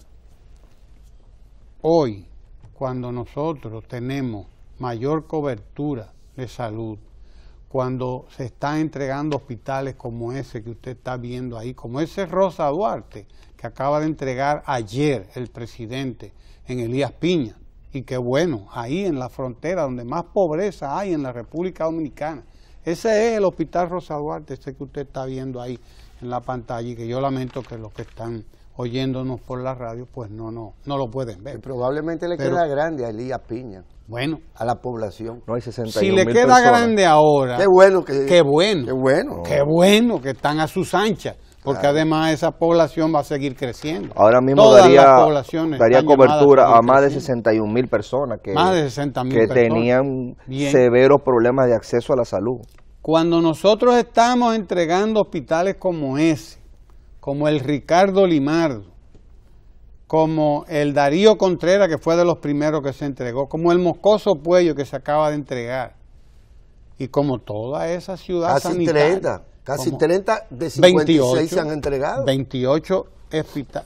hoy, cuando nosotros tenemos mayor cobertura de salud, cuando se están entregando hospitales como ese que usted está viendo ahí, como ese Rosa Duarte que acaba de entregar ayer el presidente en Elías Piña, y qué bueno, ahí en la frontera donde más pobreza hay en la República Dominicana. Ese es el Hospital Rosa Duarte, ese que usted está viendo ahí en la pantalla y que yo lamento que los que están oyéndonos por la radio pues no, no, no lo pueden ver. probablemente le queda grande a Elías Piña. Bueno. A la población. No hay Si le queda grande ahora. Qué bueno que. Qué bueno. bueno. Qué bueno que están a sus anchas. Porque además esa población va a seguir creciendo. Ahora mismo daría, daría cobertura a, más de 61 mil personas que, tenían severos problemas de acceso a la salud. Cuando nosotros estamos entregando hospitales como ese, como el Ricardo Limardo, como el Darío Contreras, que fue de los primeros que se entregó, como el Moscoso Puello, que se acaba de entregar, y como toda esa ciudad casi 30, casi 30 de 56 28, se han entregado. 28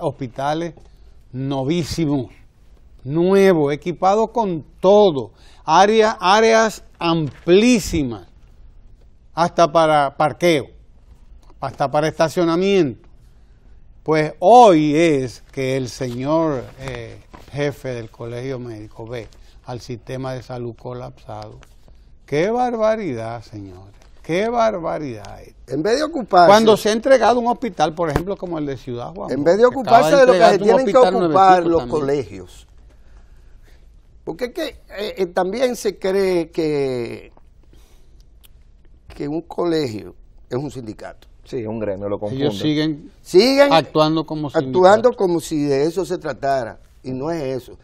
hospitales novísimos, nuevos, equipados con todo, áreas amplísimas, hasta para parqueo, hasta para estacionamiento pues hoy es que el señor eh, jefe del colegio médico ve al sistema de salud colapsado. ¡Qué barbaridad, señores! ¡Qué barbaridad! En vez de ocuparse... Cuando se ha entregado un hospital, por ejemplo, como el de Ciudad Juan. En vez de ocuparse de, lo que se tienen que ocupar los colegios. Porque eh, eh, también se cree que, que un colegio es un sindicato. Sí, un gremio, lo confunden. Ellos siguen, siguen actuando como si actuando como si de eso se tratara, y no es eso.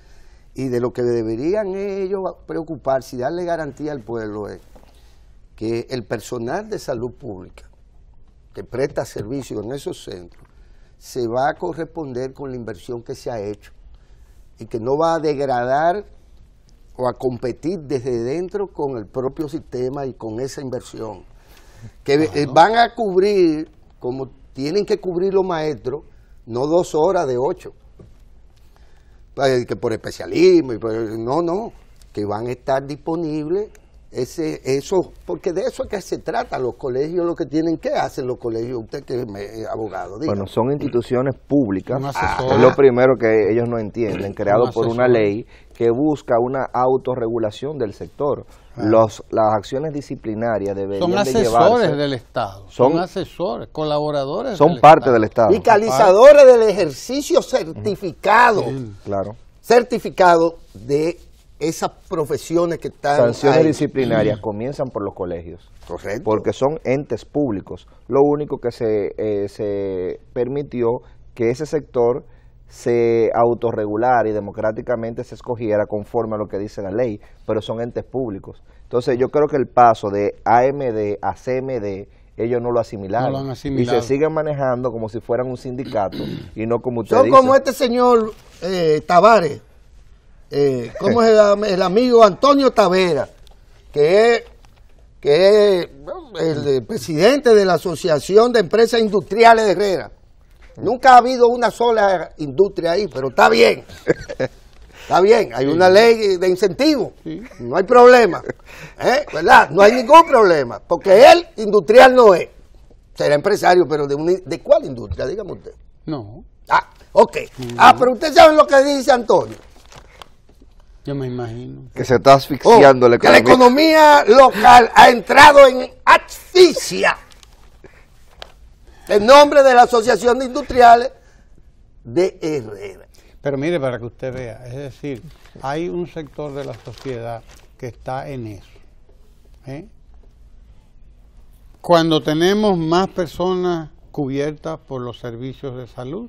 Y de lo que deberían ellos preocuparse y darle garantía al pueblo es que el personal de salud pública que presta servicio en esos centros se va a corresponder con la inversión que se ha hecho y que no va a degradar o a competir desde dentro con el propio sistema y con esa inversión que eh, van a cubrir, como tienen que cubrir los maestros, no dos horas de ocho, pues, que por especialismo, y no, no, que van a estar disponibles ese, eso, porque de eso es que se trata los colegios, lo que tienen que hacer los colegios, usted que es eh, abogado. Diga. Bueno, son instituciones públicas, es lo primero que ellos no entienden, creado por una ley que busca una autorregulación del sector las acciones disciplinarias deberían Son asesores del Estado, son, asesores, colaboradores Son parte del Estado. Fiscalizadores del ejercicio certificado. Claro. Certificado de esas profesiones que están... Sanciones disciplinarias comienzan por los colegios. Correcto. Porque son entes públicos. Lo único que se, eh, se permitió que ese sector se autorregular y democráticamente se escogiera conforme a lo que dice la ley, pero son entes públicos. Entonces yo creo que el paso de AMD a CMD ellos no lo asimilaron. Y se siguen manejando como si fueran un sindicato y no como usted Son como este señor eh, Tavares, eh, como el, amigo Antonio Tavera, que es, el, el eh, presidente de la Asociación de Empresas Industriales de Herrera Nunca ha habido una sola industria ahí, pero está bien. Está bien, hay una ley de incentivo, no hay problema, ¿eh? ¿verdad? No hay ningún problema, porque él industrial no es. Será empresario, pero ¿de, de cuál industria? Dígame usted. No. Ah, ok. Ah, pero usted sabe lo que dice Antonio. Yo me imagino. Que se está asfixiando oh, la economía. Que la economía local ha entrado en asfixia. En nombre de la Asociación de Industriales de Herrera. Pero mire, para que usted vea, es decir, hay un sector de la sociedad que está en eso. ¿eh? Cuando tenemos más personas cubiertas por los servicios de salud,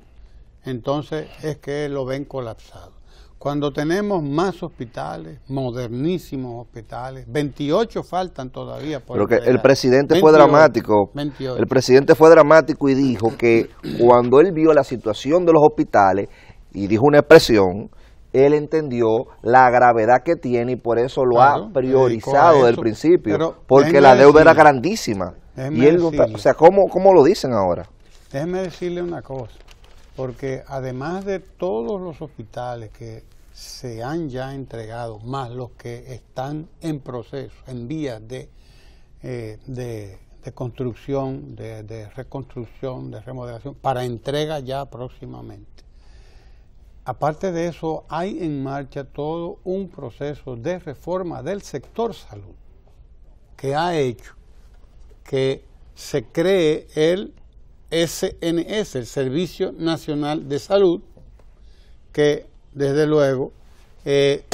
entonces es que lo ven colapsado. Cuando tenemos más hospitales, modernísimos hospitales, 28 faltan todavía. Por Pero que el presidente fue dramático. El presidente fue dramático y dijo que cuando él vio la situación de los hospitales y dijo una expresión, él entendió la gravedad que tiene y por eso lo ha priorizado desde el principio, porque la deuda era grandísima. Y él, o sea, ¿cómo, ¿cómo lo dicen ahora? Déjeme decirle una cosa porque además de todos los hospitales que se han ya entregado, más los que están en proceso, en vías eh, de, de, construcción, de reconstrucción, de remodelación, para entrega ya próximamente. Aparte de eso, hay en marcha todo un proceso de reforma del sector salud que ha hecho que se cree el SNS, el Servicio Nacional de Salud, que desde luego eh,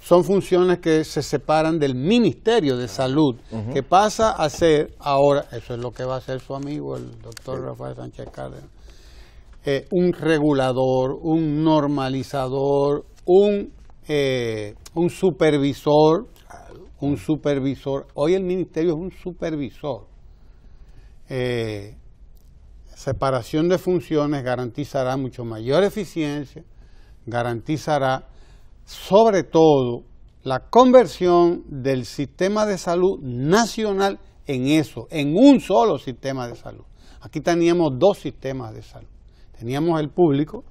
son funciones que se separan del Ministerio de Salud, que pasa a ser ahora, eso es lo que va a ser su amigo, el doctor Rafael Sánchez Cárdenas, eh, un regulador, un normalizador, un, eh, un supervisor, un supervisor. Hoy el Ministerio es un supervisor separación de funciones garantizará mucho mayor eficiencia, garantizará sobre todo la conversión del sistema de salud nacional en eso, en un solo sistema de salud. Aquí teníamos dos sistemas de salud. Teníamos el público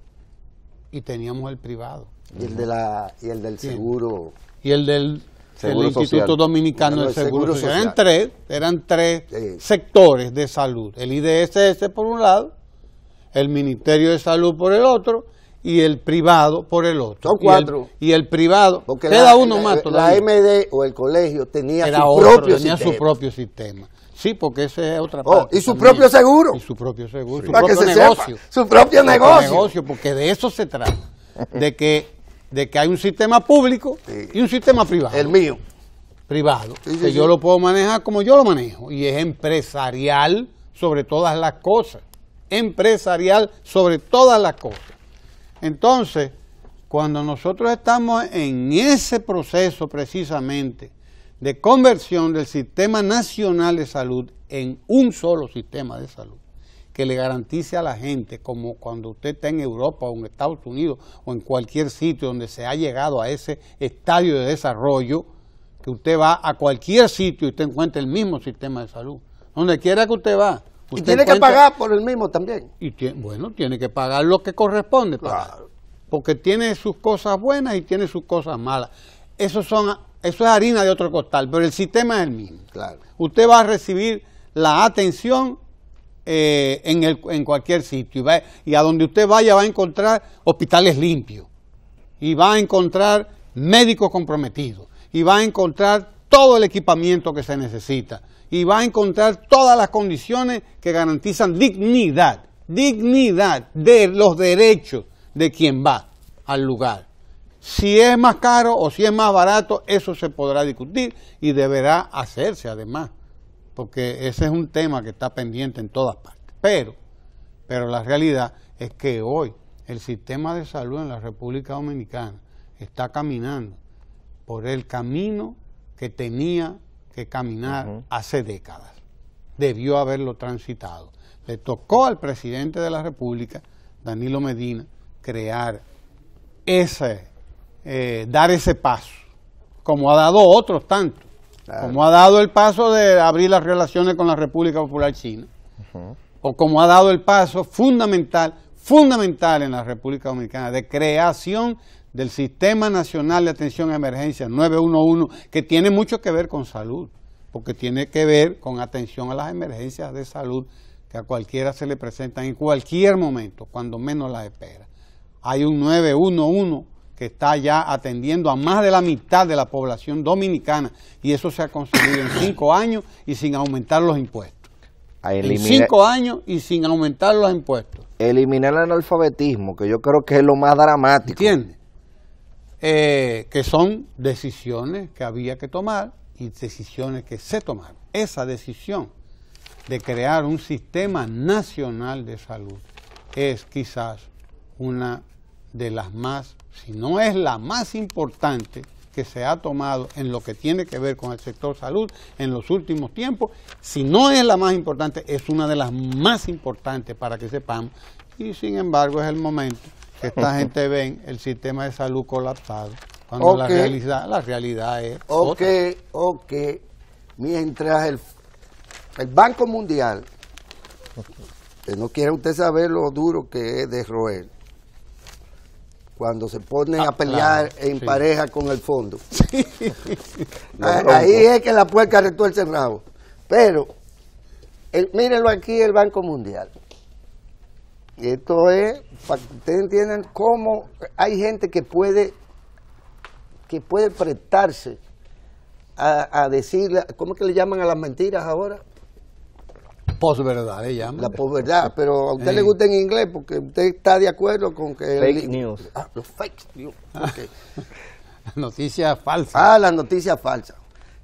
y teníamos el privado. Y el, de la, y el del seguro. Y el del el Instituto Dominicano de Seguro, Eran tres, eran tres sectores de salud. El IDSS por un lado, el Ministerio de Salud por el otro y el privado por el otro. Son cuatro. Y el, privado. Porque queda uno más. La, MD o el colegio tenía, su, propio tenía su propio sistema. Sí, porque ese es otra oh, parte. y su propio seguro. Y su propio seguro. Su, propio negocio, negocio. Su propio negocio, porque de eso se trata. De que de que hay un sistema público y un sistema privado. El mío. Privado. que yo lo puedo manejar como yo lo manejo. Y es empresarial sobre todas las cosas. Empresarial sobre todas las cosas. Entonces, cuando nosotros estamos en ese proceso precisamente de conversión del sistema nacional de salud en un solo sistema de salud, que le garantice a la gente, como cuando usted está en Europa o en Estados Unidos o en cualquier sitio donde se ha llegado a ese estadio de desarrollo, que usted va a cualquier sitio y usted encuentra el mismo sistema de salud. Donde quiera que usted va, y tiene que pagar por el mismo también. Y bueno, tiene que pagar lo que corresponde. Pues, porque tiene sus cosas buenas y tiene sus cosas malas. Eso, son, eso es harina de otro costal, pero el sistema es el mismo. Claro. Usted va a recibir la atención eh, en, cualquier sitio. Y, va, y a donde usted vaya va a encontrar hospitales limpios. Y va a encontrar médicos comprometidos. Y va a encontrar todo el equipamiento que se necesita. Y va a encontrar todas las condiciones que garantizan dignidad. Dignidad de los derechos de quien va al lugar. Si es más caro o si es más barato, eso se podrá discutir y deberá hacerse además porque ese es un tema que está pendiente en todas partes. Pero, pero la realidad es que hoy el sistema de salud en la República Dominicana está caminando por el camino que tenía que caminar hace décadas. Debió haberlo transitado. Le tocó al presidente de la República, Danilo Medina, crear ese, eh, dar ese paso, como ha dado otros tantos como ha dado el paso de abrir las relaciones con la República Popular China. O como ha dado el paso fundamental, fundamental en la República Dominicana de creación del Sistema Nacional de Atención a Emergencias 911, que tiene mucho que ver con salud, porque tiene que ver con atención a las emergencias de salud que a cualquiera se le presentan en cualquier momento, cuando menos las espera. Hay un 911 que está ya atendiendo a más de la mitad de la población dominicana y eso se ha conseguido en cinco años y sin aumentar los impuestos. En cinco años y sin aumentar los impuestos. Eliminar el analfabetismo, que yo creo que es lo más dramático. ¿Entiendes? Eh, que son decisiones que había que tomar y decisiones que se tomaron. Esa decisión de crear un sistema nacional de salud es quizás una de las más si no es la más importante que se ha tomado en lo que tiene que ver con el sector salud en los últimos tiempos, si no es la más importante, es una de las más importantes para que sepamos, y sin embargo es el momento que esta gente ve el sistema de salud colapsado, cuando la, realidad, la realidad es... Ok, ok, mientras el, Banco Mundial, no quiere usted saber lo duro que es de Roel cuando se ponen ah, a pelear en pareja con el fondo. Ahí es que la puerca retuerce el rabo. Pero, mírenlo aquí, el Banco Mundial. y Esto es, para que ustedes entiendan cómo hay gente que puede, que puede prestarse a, a decir, ¿cómo es que le llaman a las mentiras ahora? posverdad, ella La posverdad, pero a usted le gusta en inglés porque usted está de acuerdo con que... Fake news. Ah, los fake news. noticias falsas. Ah, las noticias falsas.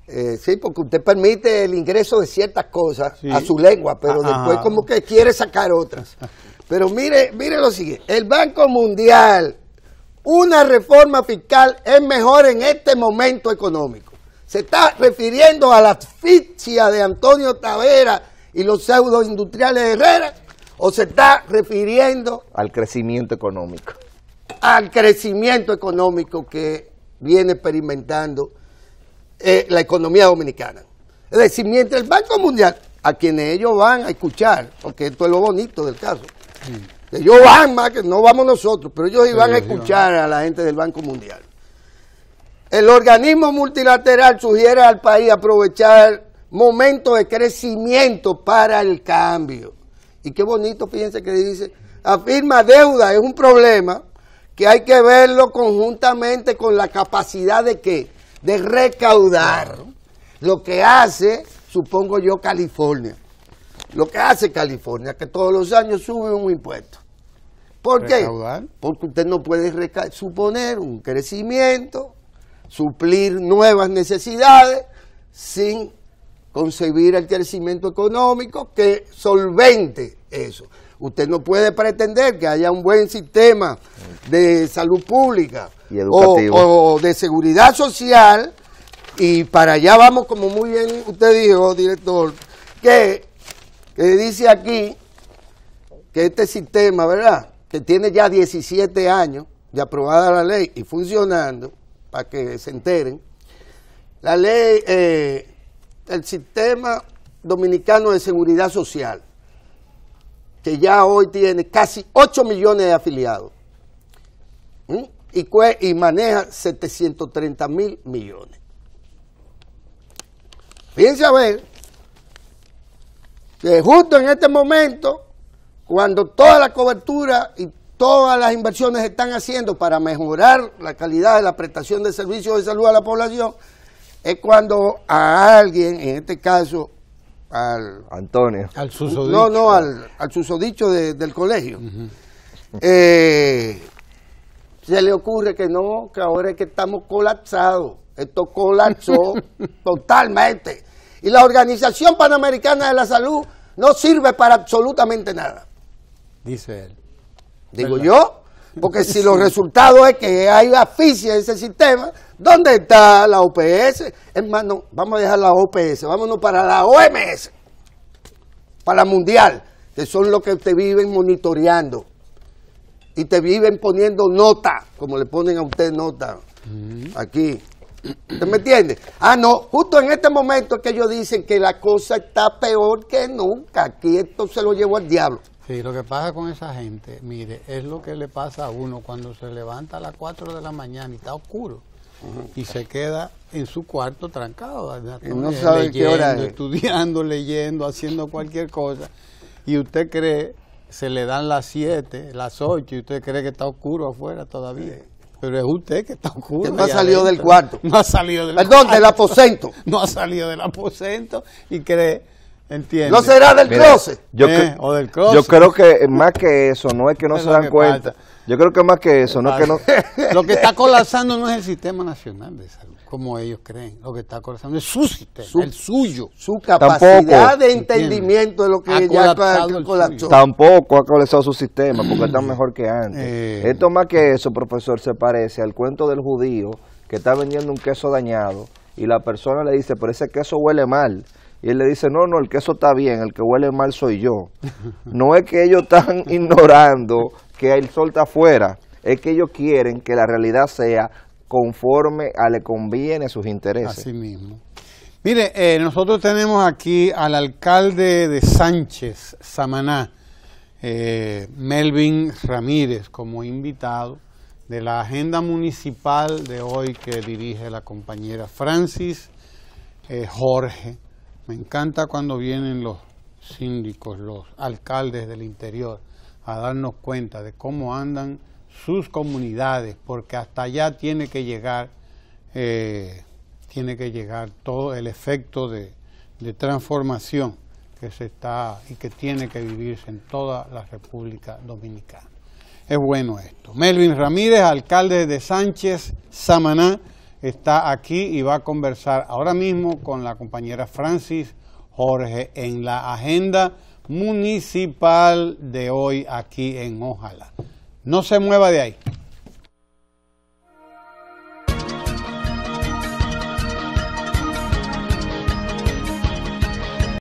Eh, sí, porque usted permite el ingreso de ciertas cosas a su lengua, pero ah. después como que quiere sacar otras. Pero mire, mire lo siguiente, el Banco Mundial, una reforma fiscal es mejor en este momento económico. Se está refiriendo a la asfixia de Antonio Tavera y los pseudoindustriales de Herrera o se está refiriendo al crecimiento económico. Al crecimiento económico que viene experimentando eh, la economía dominicana. Es decir, mientras el Banco Mundial, a quienes ellos van a escuchar, porque esto es lo bonito del caso, ellos van más que no vamos nosotros, pero ellos iban a escuchar a la gente del Banco Mundial. El organismo multilateral sugiere al país aprovechar momento de crecimiento para el cambio. Y qué bonito, fíjense que dice, afirma deuda es un problema que hay que verlo conjuntamente con la capacidad de qué? De recaudar. Lo que hace, supongo yo, California. Lo que hace California, que todos los años sube un impuesto. ¿Por qué? Porque usted no puede suponer un crecimiento, suplir nuevas necesidades sin concebir el crecimiento económico que solvente eso. Usted no puede pretender que haya un buen sistema de salud pública O, de seguridad social y para allá vamos, como muy bien usted dijo, director, que, dice aquí que este sistema, ¿verdad? Que tiene ya 17 años de aprobada la ley y funcionando, para que se enteren, la ley... Eh, el sistema dominicano de seguridad social, que ya hoy tiene casi 8 millones de afiliados y, y, maneja 730 mil millones. Fíjense a ver que justo en este momento, cuando toda la cobertura y todas las inversiones están haciendo para mejorar la calidad de la prestación de servicios de salud a la población, es cuando a alguien, en este caso al... Antonio. Al susodicho. No, al, susodicho del colegio. Eh, se le ocurre que no, que ahora es que estamos colapsados. Esto colapsó totalmente. Y la Organización Panamericana de la Salud no sirve para absolutamente nada. Dice él. Digo yo, porque si los resultados es que hay asfixia en ese sistema, ¿dónde está la OPS? Hermano, vamos a dejar la OPS, vámonos para la OMS, para la Mundial, que son los que te viven monitoreando y te viven poniendo nota, como le ponen a usted nota mm. aquí. ¿Usted me entiende? Ah, no, justo en este momento que ellos dicen que la cosa está peor que nunca, Aquí esto se lo llevó al diablo. Sí, lo que pasa con esa gente, mire, es lo que le pasa a uno cuando se levanta a las 4 de la mañana y está oscuro y se queda en su cuarto trancado, no sabe qué hora es. estudiando, leyendo, haciendo cualquier cosa y usted cree, se le dan las 7, las 8 y usted cree que está oscuro afuera todavía. Pero es usted que está oscuro. no ha salido del cuarto. No ha salido del Perdón, del aposento. No ha salido del aposento y cree Entiende. No será del eh, Yo, creo que más que eso, no es que no se dan cuenta. Yo creo que más que eso, no que no... Lo que está colapsando no es el sistema nacional de salud, como ellos creen. Lo que está colapsando es su sistema, el suyo. Su capacidad de entendimiento de lo que ya colapsó. Tampoco ha colapsado su sistema, porque está mm. mejor que antes. Eh. Esto más que eso, profesor, se parece al cuento del judío que está vendiendo un queso dañado y la persona le dice, pero ese queso huele mal. Y él le dice, no, no, el queso está bien, el que huele mal soy yo. No es que ellos están ignorando que el sol está afuera, es que ellos quieren que la realidad sea conforme a le conviene sus intereses. Así mismo. Mire, eh, nosotros tenemos aquí al alcalde de Sánchez, Samaná, eh, Melvin Ramírez, como invitado de la agenda municipal de hoy que dirige la compañera Francis eh, Jorge. Me encanta cuando vienen los síndicos, los alcaldes del interior, a darnos cuenta de cómo andan sus comunidades, porque hasta allá tiene que llegar, eh, tiene que llegar todo el efecto de, de transformación que se está y que tiene que vivirse en toda la República Dominicana. Es bueno esto. Melvin Ramírez, alcalde de Sánchez, Samaná está aquí y va a conversar ahora mismo con la compañera Francis Jorge en la agenda municipal de hoy aquí en Ojalá. No se mueva de ahí.